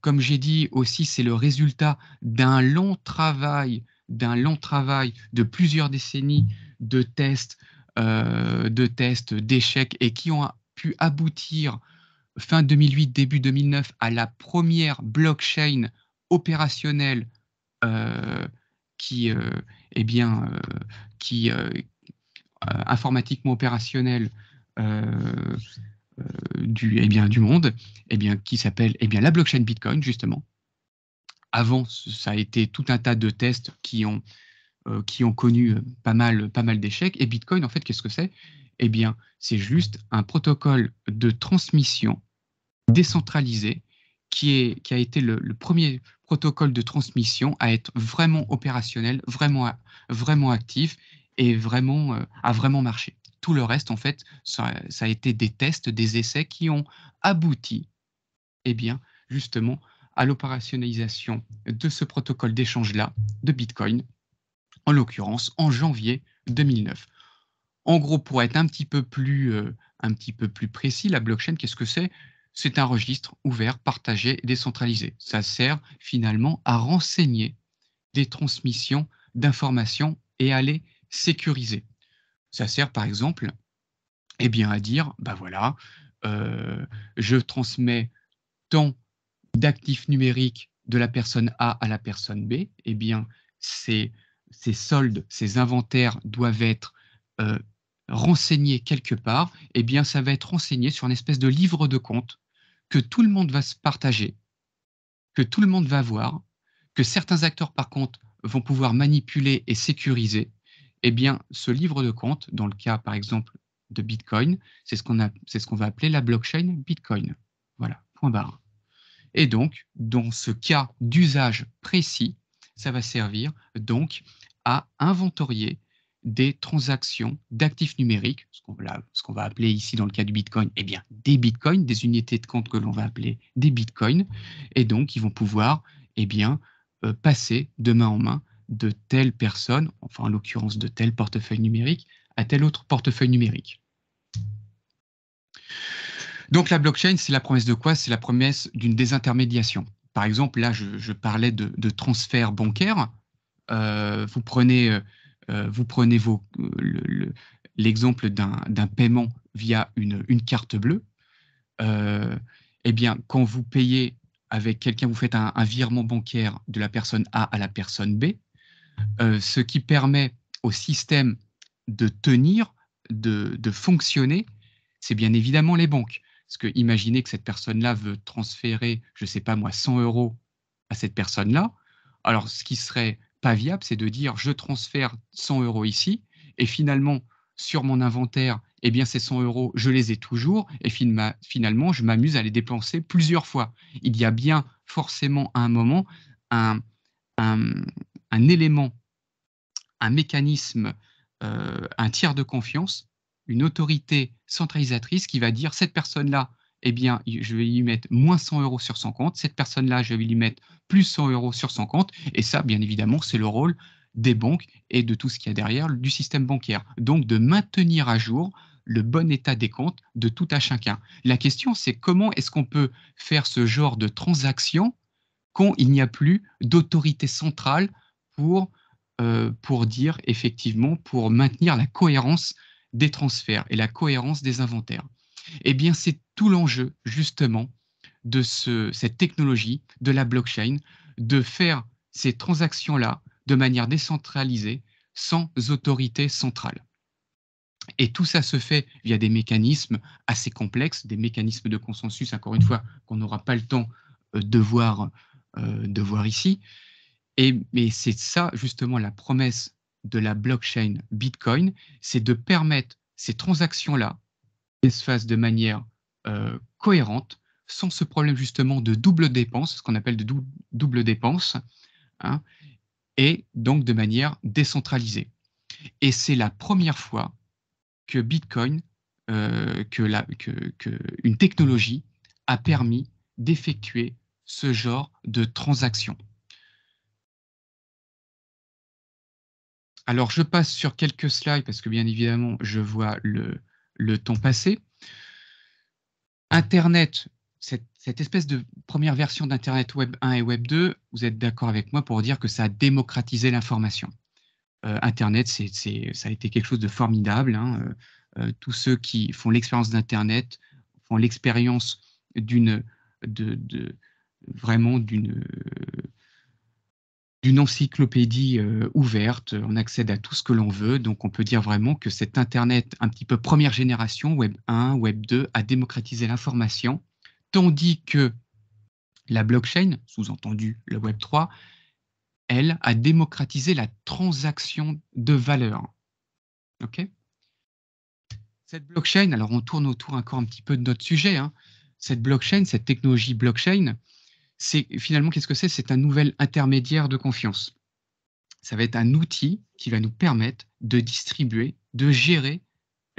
Comme j'ai dit aussi, c'est le résultat d'un long travail, d'un long travail de plusieurs décennies de tests, de tests, d'échecs, et qui ont pu aboutir fin 2008, début 2009, à la première blockchain opérationnelle euh, qui, est euh, eh bien, euh, qui informatiquement opérationnelle du, eh bien, du monde, eh bien, qui s'appelle bien, la blockchain Bitcoin, justement. Avant, ça a été tout un tas de tests qui ont, qui ont connu pas mal, pas mal d'échecs. Et Bitcoin, en fait, qu'est-ce que c'est bien, c'est juste un protocole de transmission décentralisé, qui, est, qui a été le, premier protocole de transmission à être vraiment opérationnel, vraiment, vraiment actif et vraiment, euh, a vraiment marché. Tout le reste, en fait, ça, a été des tests, des essais qui ont abouti, eh bien, justement, à l'opérationnalisation de ce protocole d'échange-là, de Bitcoin, en l'occurrence en janvier 2009. En gros, pour être un petit peu plus, euh, un petit peu plus précis, la blockchain, qu'est-ce que c'est c'est un registre ouvert, partagé et décentralisé. Ça sert finalement à renseigner des transmissions d'informations et à les sécuriser. Ça sert par exemple eh bien, à dire, ben voilà, euh, je transmets tant d'actifs numériques de la personne A à la personne B, eh bien, ces, ces soldes, ces inventaires doivent être euh, renseignés quelque part, eh bien, ça va être renseigné sur une espèce de livre de compte que tout le monde va se partager, que tout le monde va voir, que certains acteurs, par contre, vont pouvoir manipuler et sécuriser, eh bien, ce livre de compte, dans le cas, par exemple, de Bitcoin, c'est ce qu'on ce qu'on va appeler la blockchain Bitcoin. Voilà, point barre. Et donc, dans ce cas d'usage précis, ça va servir donc à inventorier des transactions d'actifs numériques, ce qu'on va, va, appeler ici dans le cas du Bitcoin, eh bien, des Bitcoins, des unités de compte que l'on va appeler des Bitcoins, et donc ils vont pouvoir eh bien, euh, passer de main en main de telle personne, enfin en l'occurrence de tel portefeuille numérique, à tel autre portefeuille numérique. Donc la blockchain, c'est la promesse de quoi C'est la promesse d'une désintermédiation. Par exemple, là, je, parlais de, transfert bancaire. Euh, vous prenez... Euh, euh, vous prenez euh, l'exemple d'un paiement via une, carte bleue, euh, eh bien, quand vous payez avec quelqu'un, vous faites un, virement bancaire de la personne A à la personne B, ce qui permet au système de tenir, de, fonctionner, c'est bien évidemment les banques. Parce que imaginez que cette personne-là veut transférer, je ne sais pas moi, 100 euros à cette personne-là. Alors, ce qui serait pas viable, c'est de dire je transfère 100 euros ici et finalement sur mon inventaire, eh bien ces 100 euros, je les ai toujours et finalement je m'amuse à les dépenser plusieurs fois. Il y a bien forcément à un moment un, un, élément, un mécanisme, euh, un tiers de confiance, une autorité centralisatrice qui va dire cette personne-là, eh bien, je vais lui mettre moins 100 euros sur son compte. Cette personne-là, je vais lui mettre plus 100 euros sur son compte. Et ça, bien évidemment, c'est le rôle des banques et de tout ce qu'il y a derrière du système bancaire. Donc, de maintenir à jour le bon état des comptes de tout à chacun. La question, c'est comment est-ce qu'on peut faire ce genre de transaction quand il n'y a plus d'autorité centrale pour, euh, pour dire effectivement, pour maintenir la cohérence des transferts et la cohérence des inventaires. Eh bien, c'est tout l'enjeu justement de ce, cette technologie, de la blockchain, de faire ces transactions-là de manière décentralisée, sans autorité centrale. Et tout ça se fait via des mécanismes assez complexes, des mécanismes de consensus, encore une fois, qu'on n'aura pas le temps euh, de voir, euh, de voir ici. Et, mais c'est ça justement la promesse de la blockchain Bitcoin, c'est de permettre ces transactions-là qu'elles se fassent de manière euh, cohérente, sans ce problème justement de double dépense, ce qu'on appelle de double dépense, hein, et donc de manière décentralisée. Et c'est la première fois que Bitcoin, euh, que, une technologie a permis d'effectuer ce genre de transaction. Alors, je passe sur quelques slides parce que, bien évidemment, je vois le, le temps passer. Internet, cette, espèce de première version d'Internet Web 1 et Web 2, vous êtes d'accord avec moi pour dire que ça a démocratisé l'information. Euh, Internet, ça a été quelque chose de formidable. Hein. Euh, euh, tous ceux qui font l'expérience d'Internet font l'expérience d'une, de, vraiment d'une d'une encyclopédie euh, ouverte. On accède à tout ce que l'on veut. Donc, on peut dire vraiment que cet Internet, un petit peu première génération, Web 1, Web 2, a démocratisé l'information, tandis que la blockchain, sous-entendu le Web 3, elle, a démocratisé la transaction de valeur. Cette blockchain, alors on tourne autour encore un petit peu de notre sujet. Hein. Cette blockchain, cette technologie blockchain, c'est finalement qu'est-ce que c'est C'est un nouvel intermédiaire de confiance. Ça va être un outil qui va nous permettre de distribuer, de gérer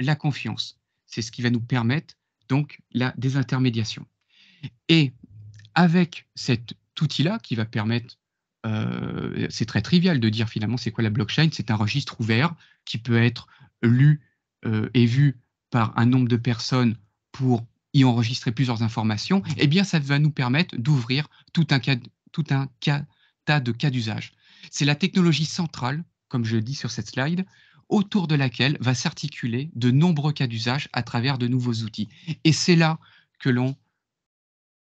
la confiance. C'est ce qui va nous permettre donc la désintermédiation. Et avec cet outil-là qui va permettre, euh, c'est très trivial de dire finalement c'est quoi la blockchain, c'est un registre ouvert qui peut être lu euh, et vu par un nombre de personnes pour y enregistrer plusieurs informations, eh bien, ça va nous permettre d'ouvrir tout un, tout un tas de cas d'usage. C'est la technologie centrale, comme je le dis sur cette slide, autour de laquelle va s'articuler de nombreux cas d'usage à travers de nouveaux outils. Et c'est là que l'on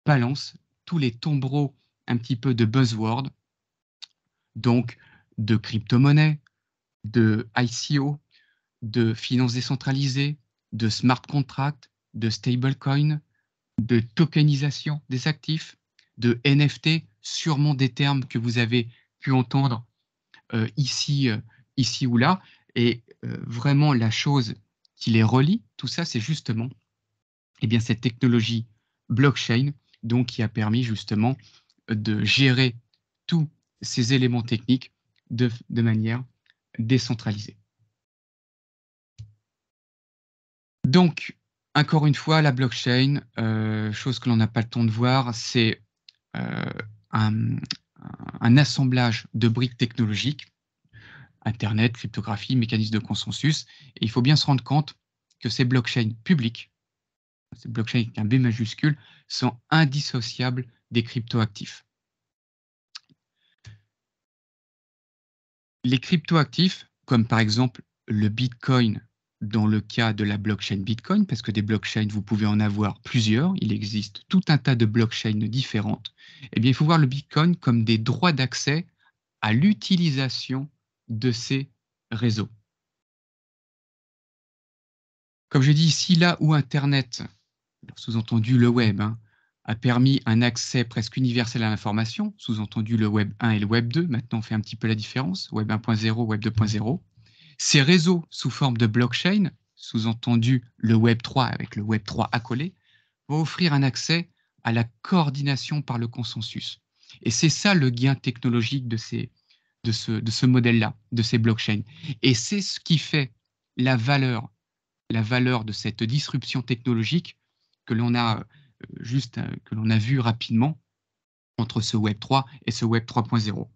balance tous les tombereaux un petit peu de buzzword, donc de crypto-monnaie, de ICO, de finances décentralisées, de smart contracts, de stablecoin, de tokenisation des actifs, de NFT, sûrement des termes que vous avez pu entendre euh, ici, euh, ici ou là. Et euh, vraiment, la chose qui les relie, tout ça, c'est justement eh bien, cette technologie blockchain, donc qui a permis justement de gérer tous ces éléments techniques de, de manière décentralisée. Donc, encore une fois, la blockchain, euh, chose que l'on n'a pas le temps de voir, c'est euh, un, assemblage de briques technologiques, Internet, cryptographie, mécanisme de consensus. Et il faut bien se rendre compte que ces blockchains publics, ces blockchains avec un B majuscule, sont indissociables des cryptoactifs. Les cryptoactifs, comme par exemple le Bitcoin dans le cas de la blockchain Bitcoin, parce que des blockchains, vous pouvez en avoir plusieurs, il existe tout un tas de blockchains différentes, eh bien, il faut voir le Bitcoin comme des droits d'accès à l'utilisation de ces réseaux. Comme je dis ici, là où Internet, sous-entendu le web, hein, a permis un accès presque universel à l'information, sous-entendu le web 1 et le web 2, maintenant on fait un petit peu la différence, web 1.0, web 2.0, ces réseaux sous forme de blockchain, sous-entendu le Web3 avec le Web3 accolé, vont offrir un accès à la coordination par le consensus. Et c'est ça le gain technologique de, ces, de ce, modèle-là, de ces blockchains. Et c'est ce qui fait la valeur, la valeur de cette disruption technologique que l'on a euh, juste euh, que l'on a vu rapidement entre ce Web 3 et ce Web 3.0.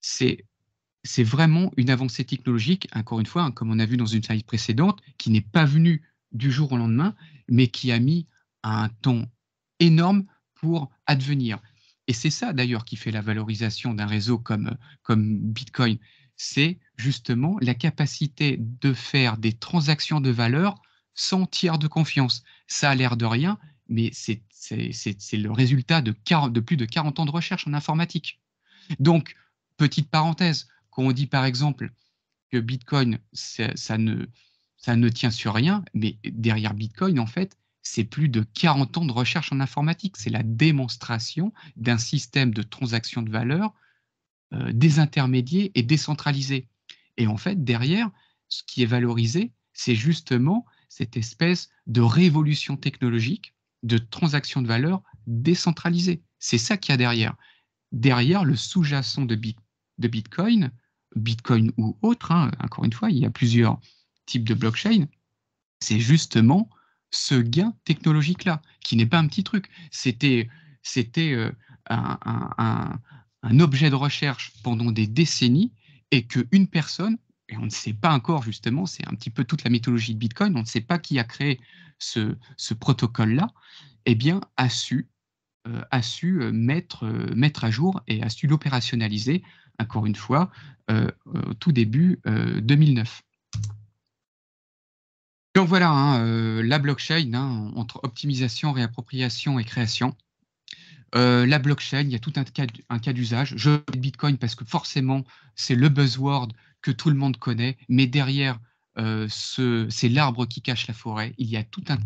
C'est c'est vraiment une avancée technologique, encore une fois, hein, comme on a vu dans une slide précédente, qui n'est pas venue du jour au lendemain, mais qui a mis un temps énorme pour advenir. Et c'est ça d'ailleurs qui fait la valorisation d'un réseau comme, comme Bitcoin. C'est justement la capacité de faire des transactions de valeur sans tiers de confiance. Ça a l'air de rien, mais c'est le résultat de, de plus de 40 ans de recherche en informatique. Donc, petite parenthèse, quand on dit par exemple que Bitcoin, ça, ne, tient sur rien, mais derrière Bitcoin, en fait, c'est plus de 40 ans de recherche en informatique. C'est la démonstration d'un système de transactions de valeur euh, et décentralisé. Et en fait, derrière, ce qui est valorisé, c'est justement cette espèce de révolution technologique de transactions de valeur décentralisée. C'est ça qu'il y a derrière. Derrière, le sous-jacent de Bitcoin, Bitcoin ou autre, hein, encore une fois, il y a plusieurs types de blockchain, c'est justement ce gain technologique-là, qui n'est pas un petit truc. C'était, c'était euh, un, objet de recherche pendant des décennies et qu'une personne, et on ne sait pas encore justement, c'est un petit peu toute la mythologie de Bitcoin, on ne sait pas qui a créé ce, protocole-là, eh bien, a su, euh, a su euh, mettre, mettre à jour et a su l'opérationnaliser encore une fois, au euh, euh, tout début 2009. Euh, Donc voilà, hein, la blockchain, hein, entre optimisation, réappropriation et création. la blockchain, il y a tout un cas, d'usage. Je dis Bitcoin parce que forcément, c'est le buzzword que tout le monde connaît, mais derrière, ce c'est l'arbre qui cache la forêt. Il y a tout un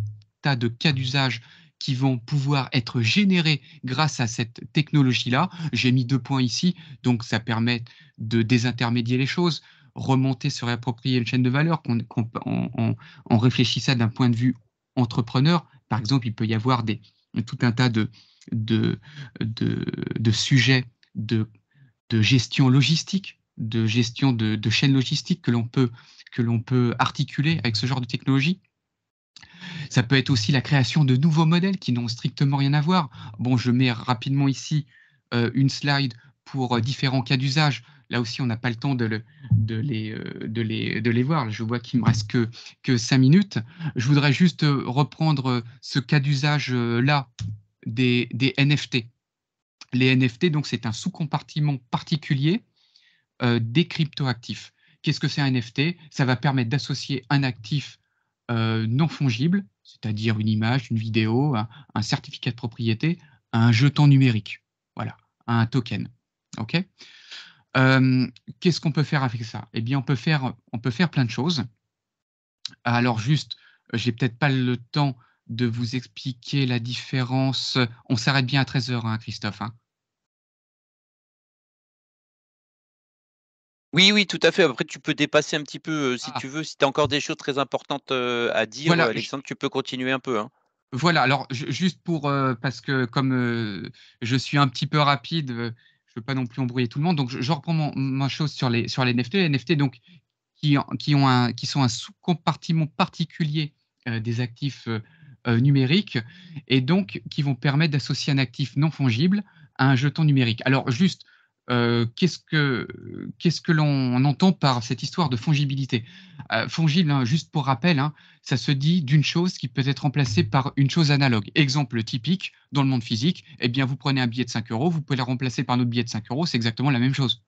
tas de cas d'usage qui vont pouvoir être générés grâce à cette technologie-là. J'ai mis deux points ici, donc ça permet de désintermédier les choses, remonter, se réapproprier une chaîne de valeur, qu'on on, réfléchit ça d'un point de vue entrepreneur. Par exemple, il peut y avoir tout un tas de, sujets de, gestion logistique, de gestion de, chaînes logistiques que l'on peut articuler avec ce genre de technologie. Ça peut être aussi la création de nouveaux modèles qui n'ont strictement rien à voir. Bon, je mets rapidement ici euh, une slide pour euh, différents cas d'usage. Là aussi, on n'a pas le temps de, le, euh, les, de, les, voir. Je vois qu'il me reste que, que 5 minutes. Je voudrais juste reprendre ce cas d'usage-là des, NFT. Les NFT, donc, c'est un sous-compartiment particulier euh, des cryptoactifs. Qu'est-ce que c'est un NFT Ça va permettre d'associer un actif euh, non fongible, c'est-à-dire une image, une vidéo, un, certificat de propriété, un jeton numérique, voilà, un token. Ok euh, Qu'est-ce qu'on peut faire avec ça Eh bien, on peut faire, on peut faire plein de choses. Alors juste, j'ai peut-être pas le temps de vous expliquer la différence. On s'arrête bien à 13h, hein, Christophe. Hein. Oui, oui, tout à fait. Après, tu peux dépasser un petit peu si ah. tu veux. Si tu as encore des choses très importantes à dire, Alexandre, tu peux continuer un peu. Hein. Voilà, alors juste pour, parce que comme je suis un petit peu rapide, je ne veux pas non plus embrouiller tout le monde, donc je, reprends ma chose sur les, sur les NFT. Les NFT, donc, qui, qui, ont qui sont un sous-compartiment particulier des actifs numériques, et donc qui vont permettre d'associer un actif non fongible à un jeton numérique. Alors juste, euh, qu'est-ce que, l'on entend par cette histoire de fongibilité euh, Fongible, hein, juste pour rappel, hein, ça se dit d'une chose qui peut être remplacée par une chose analogue. Exemple typique, dans le monde physique, eh bien, vous prenez un billet de 5 euros, vous pouvez le remplacer par un autre billet de 5 euros, c'est exactement la même chose.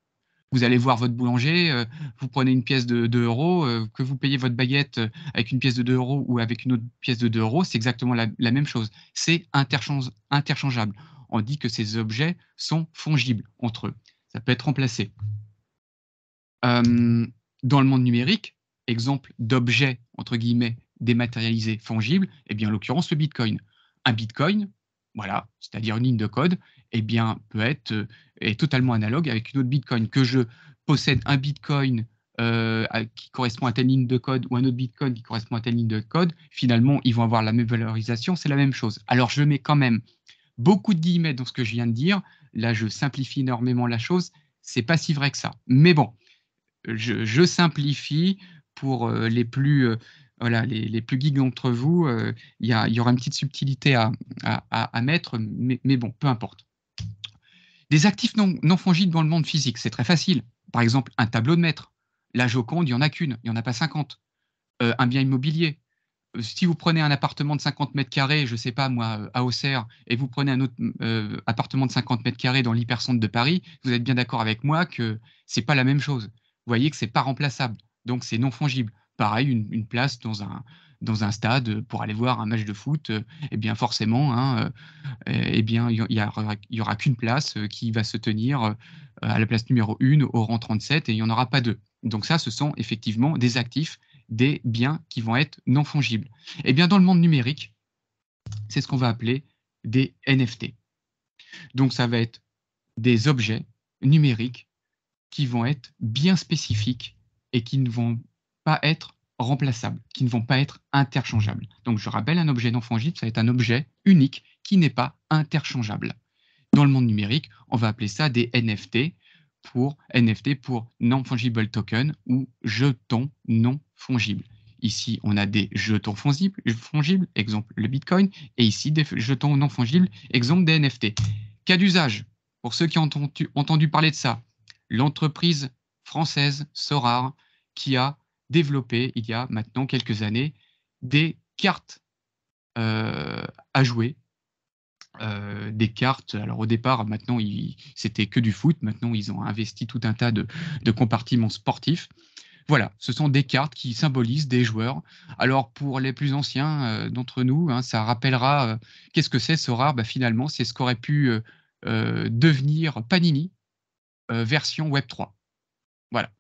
Vous allez voir votre boulanger, euh, vous prenez une pièce de 2 euros, que vous payez votre baguette avec une pièce de 2 euros ou avec une autre pièce de 2 euros, c'est exactement la, même chose. C'est interchangeable on dit que ces objets sont fongibles entre eux ça peut être remplacé. Euh, dans le monde numérique, exemple d'objet, entre guillemets, dématérialisé, fongible, eh bien, en l'occurrence, le Bitcoin. Un Bitcoin, voilà, c'est-à-dire une ligne de code, eh bien, peut être euh, est totalement analogue avec une autre Bitcoin. Que je possède un Bitcoin euh, qui correspond à telle ligne de code ou un autre Bitcoin qui correspond à telle ligne de code, finalement, ils vont avoir la même valorisation, c'est la même chose. Alors, je mets quand même beaucoup de guillemets dans ce que je viens de dire, Là, je simplifie énormément la chose. C'est pas si vrai que ça. Mais bon, je, simplifie pour euh, les plus euh, voilà, les, plus geeks d'entre vous, euh, il y, aura une petite subtilité à, mettre, mais, bon, peu importe. Des actifs non, non fongibles dans le monde physique, c'est très facile. Par exemple, un tableau de maître. La Joconde, il n'y en a qu'une, il n'y en a pas 50. un bien immobilier, si vous prenez un appartement de 50 mètres carrés, je ne sais pas moi, euh, à Auxerre, et vous prenez un autre euh, appartement de 50 mètres carrés dans l'hypercentre de Paris, vous êtes bien d'accord avec moi que c'est pas la même chose. Vous voyez que c'est pas remplaçable, donc c'est non fongible. Pareil, une, place dans un stade pour aller voir un match de foot, euh, eh bien forcément, hein, eh, eh bien il y, aura, aura qu'une place qui va se tenir à la place numéro 1 au rang 37 et il n'y en aura pas deux. Donc ça, ce sont effectivement des actifs des biens qui vont être non fongibles. Et eh bien dans le monde numérique, c'est ce qu'on va appeler des NFT. Donc ça va être des objets numériques qui vont être bien spécifiques et qui ne vont pas être remplaçables, qui ne vont pas être interchangeables. Donc je rappelle, un objet non fongible, ça va être un objet unique qui n'est pas interchangeable. Dans le monde numérique, on va appeler ça des NFT, pour NFT pour non-fungible token ou jetons non fungibles Ici, on a des jetons fongibles, fungibles exemple le Bitcoin, et ici des jetons non fungibles exemple des NFT. Cas d'usage, pour ceux qui ont entendu, parler de ça, l'entreprise française Sorare qui a développé il y a maintenant quelques années des cartes euh, à jouer euh, des cartes. Alors au départ, maintenant, c'était que du foot. Maintenant, ils ont investi tout un tas de, compartiments sportifs. Voilà, ce sont des cartes qui symbolisent des joueurs. Alors pour les plus anciens euh, d'entre nous, hein, ça rappellera euh, qu'est-ce que c'est SORAR, bah, Finalement, c'est ce qu'aurait pu devenir Panini version Web 3. Voilà.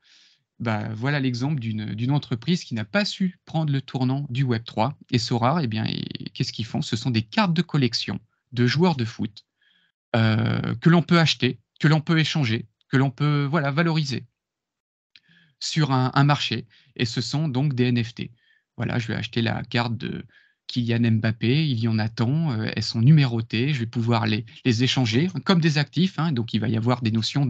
Bah, voilà l'exemple d'une entreprise qui n'a pas su prendre le tournant du Web 3. Et Sora, eh bien, qu'est-ce qu'ils font Ce sont des cartes de collection de joueurs de foot euh, que l'on peut acheter, que l'on peut échanger, que l'on peut voilà, valoriser sur un, marché. Et ce sont donc des NFT. Voilà, je vais acheter la carte de, qu'il y Kylian Mbappé, il y en a tant, euh, elles sont numérotées, je vais pouvoir les, échanger comme des actifs, hein, donc il va y avoir des notions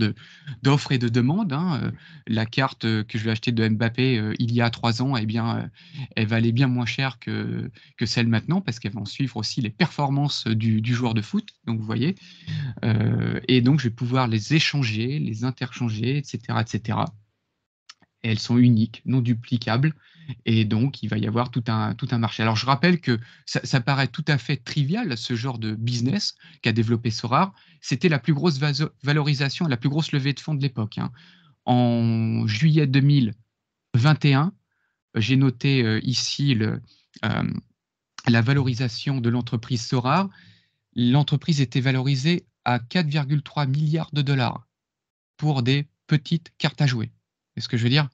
d'offre et de demande. Hein, euh, la carte euh, que je vais acheter de Mbappé il y a trois ans, elle eh bien, elle valait bien moins cher que, que celle maintenant, parce qu'elle vont suivre aussi les performances du, joueur de foot, donc vous voyez. et donc je vais pouvoir les échanger, les interchanger, etc. etc elles sont uniques, non duplicables. Et donc, il va y avoir tout un, tout un marché. Alors, je rappelle que ça, paraît tout à fait trivial, ce genre de business qu'a développé Sorar. C'était la plus grosse valorisation, la plus grosse levée de fonds de l'époque. Hein. En juillet 2021, j'ai noté euh, ici euh, la valorisation de l'entreprise Sorar. L'entreprise était valorisée à 4,3 milliards de dollars pour des petites cartes à jouer. C'est ce que je veux dire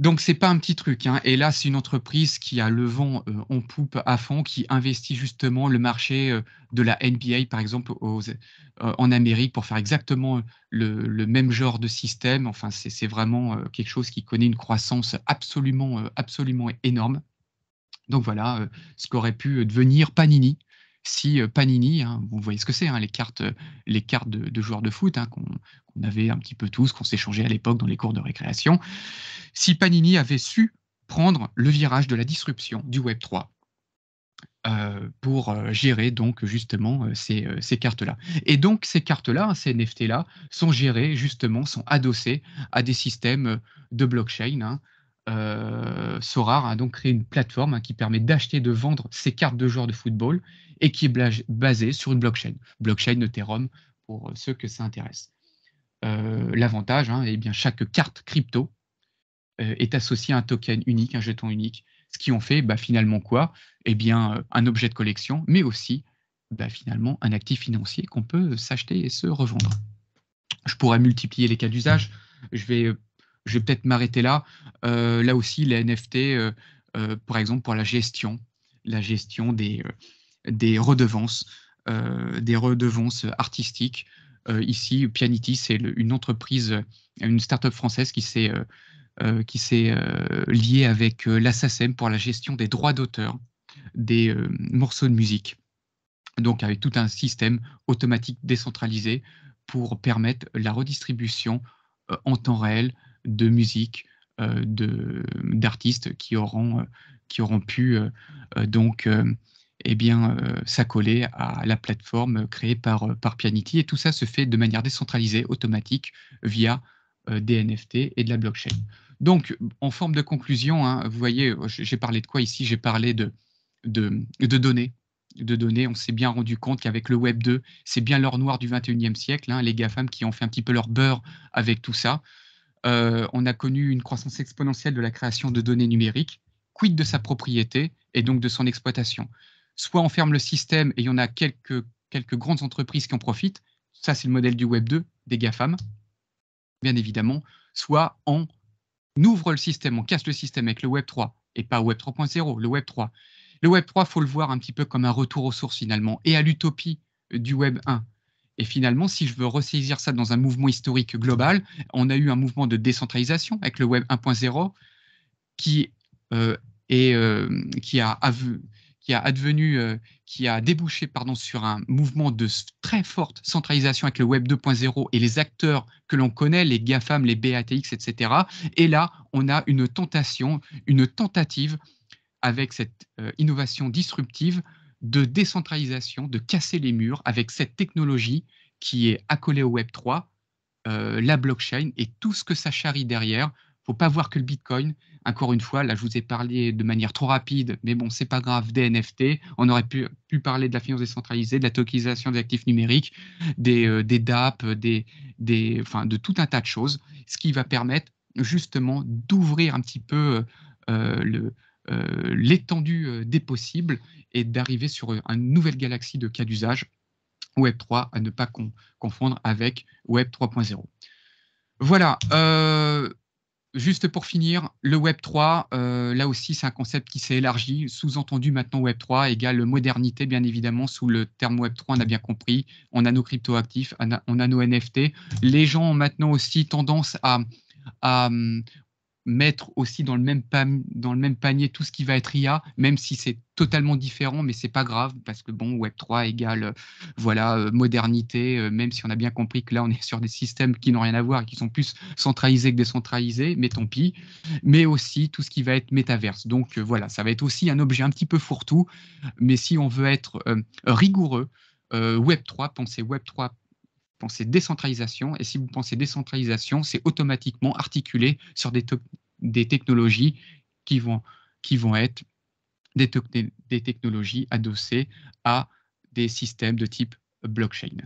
donc c'est pas un petit truc. Hein. Et là, c'est une entreprise qui a le vent euh, en poupe à fond, qui investit justement le marché euh, de la NBA, par exemple, euh, en Amérique, pour faire exactement le, même genre de système. Enfin, c'est vraiment quelque chose qui connaît une croissance absolument, absolument énorme. Donc voilà, ce qu'aurait pu devenir Panini si Panini, hein, vous voyez ce que c'est, hein, les cartes, les cartes de, joueurs de foot hein, qu'on avait un petit peu tous, qu'on s'échangeait à l'époque dans les cours de récréation, si Panini avait su prendre le virage de la disruption du Web 3 euh, pour euh, gérer donc justement euh, ces, cartes-là. Et donc ces cartes-là, ces NFT-là, sont gérées justement, sont adossées à des systèmes de blockchain. Hein, Sorar a donc créé une plateforme hein, qui permet d'acheter, de vendre ces cartes de joueurs de football et qui est basée sur une blockchain, blockchain Ethereum pour ceux que ça intéresse. L'avantage, hein, bien, chaque carte crypto euh, est associé à un token unique, un jeton unique, ce qui en fait bah, finalement quoi Eh bien, euh, un objet de collection, mais aussi bah, finalement un actif financier qu'on peut s'acheter et se revendre. Je pourrais multiplier les cas d'usage. Je vais, euh, je vais peut-être m'arrêter là. là aussi, les NFT, par exemple, pour la gestion, la gestion des, des redevances, des redevances artistiques. ici, Pianity, c'est une entreprise, une start-up française qui s'est euh, qui s'est euh, lié avec euh, l'Assasem pour la gestion des droits d'auteur des morceaux de musique. Donc avec tout un système automatique décentralisé pour permettre la redistribution en temps réel de musique d'artistes qui auront, pu s'accoler à la plateforme créée par, par Pianity. Et tout ça se fait de manière décentralisée, automatique, via des NFT et de la blockchain. Donc, en forme de conclusion, hein, vous voyez, euh, j'ai parlé de quoi ici J'ai parlé de, données. De données, on s'est bien rendu compte qu'avec le Web 2, c'est bien l'or noir du 21e siècle, hein, les GAFAM qui ont fait un petit peu leur beurre avec tout ça. Euh, on a connu une croissance exponentielle de la création de données numériques, quid de sa propriété et donc de son exploitation. Soit on ferme le système et il y en a quelques, quelques grandes entreprises qui en profitent, ça c'est le modèle du Web 2, des GAFAM, bien évidemment, soit on ouvre le système, on casse le système avec le Web 3 et pas Web 3.0, le Web 3. Le Web 3, faut le voir un petit peu comme un retour aux sources finalement et à l'utopie euh, du Web 1. Et finalement, si je veux ressaisir ça dans un mouvement historique global, on a eu un mouvement de décentralisation avec le Web 1.0 qui, euh, euh, qui a, a qui a advenu, euh, qui a débouché pardon, sur un mouvement de très forte centralisation avec le Web 2.0 et les acteurs que l'on connaît, les GAFAM, les BATX, etc. Et là, on a une tentation, une tentative avec cette euh, innovation disruptive de décentralisation, de casser les murs avec cette technologie qui est accolée au Web 3, euh, la blockchain et tout ce que ça charrie derrière, pas voir que le Bitcoin. Encore une fois, là, je vous ai parlé de manière trop rapide, mais bon, c'est pas grave, des NFT. On aurait pu, parler de la finance décentralisée, de la tokenisation des actifs numériques, des, euh, des DAP, des, des, enfin, de tout un tas de choses, ce qui va permettre justement d'ouvrir un petit peu euh, le, euh, l'étendue des possibles et d'arriver sur une nouvelle galaxie de cas d'usage Web 3 à ne pas confondre avec Web 3.0. Voilà, Juste pour finir, le Web3, euh, là aussi, c'est un concept qui s'est élargi. Sous-entendu maintenant, Web3 égale modernité, bien évidemment. Sous le terme Web3, on a bien compris. On a nos crypto-actifs, on a nos NFT. Les gens ont maintenant aussi tendance à, hum, mettre aussi dans le, même dans le même panier tout ce qui va être IA, même si c'est totalement différent, mais c'est pas grave parce que bon, Web 3 égale euh, voilà euh, modernité, euh, même si on a bien compris que là on est sur des systèmes qui n'ont rien à voir et qui sont plus centralisés que décentralisés, mais tant pis. Mais aussi tout ce qui va être métaverse. Donc voilà, ça va être aussi un objet un petit peu fourre-tout, mais si on veut être rigoureux, Web 3, pensez Web 3 pensez décentralisation, et si vous pensez décentralisation, c'est automatiquement articulé sur des, des technologies qui vont, qui vont être des technologies adossées à des systèmes de type blockchain.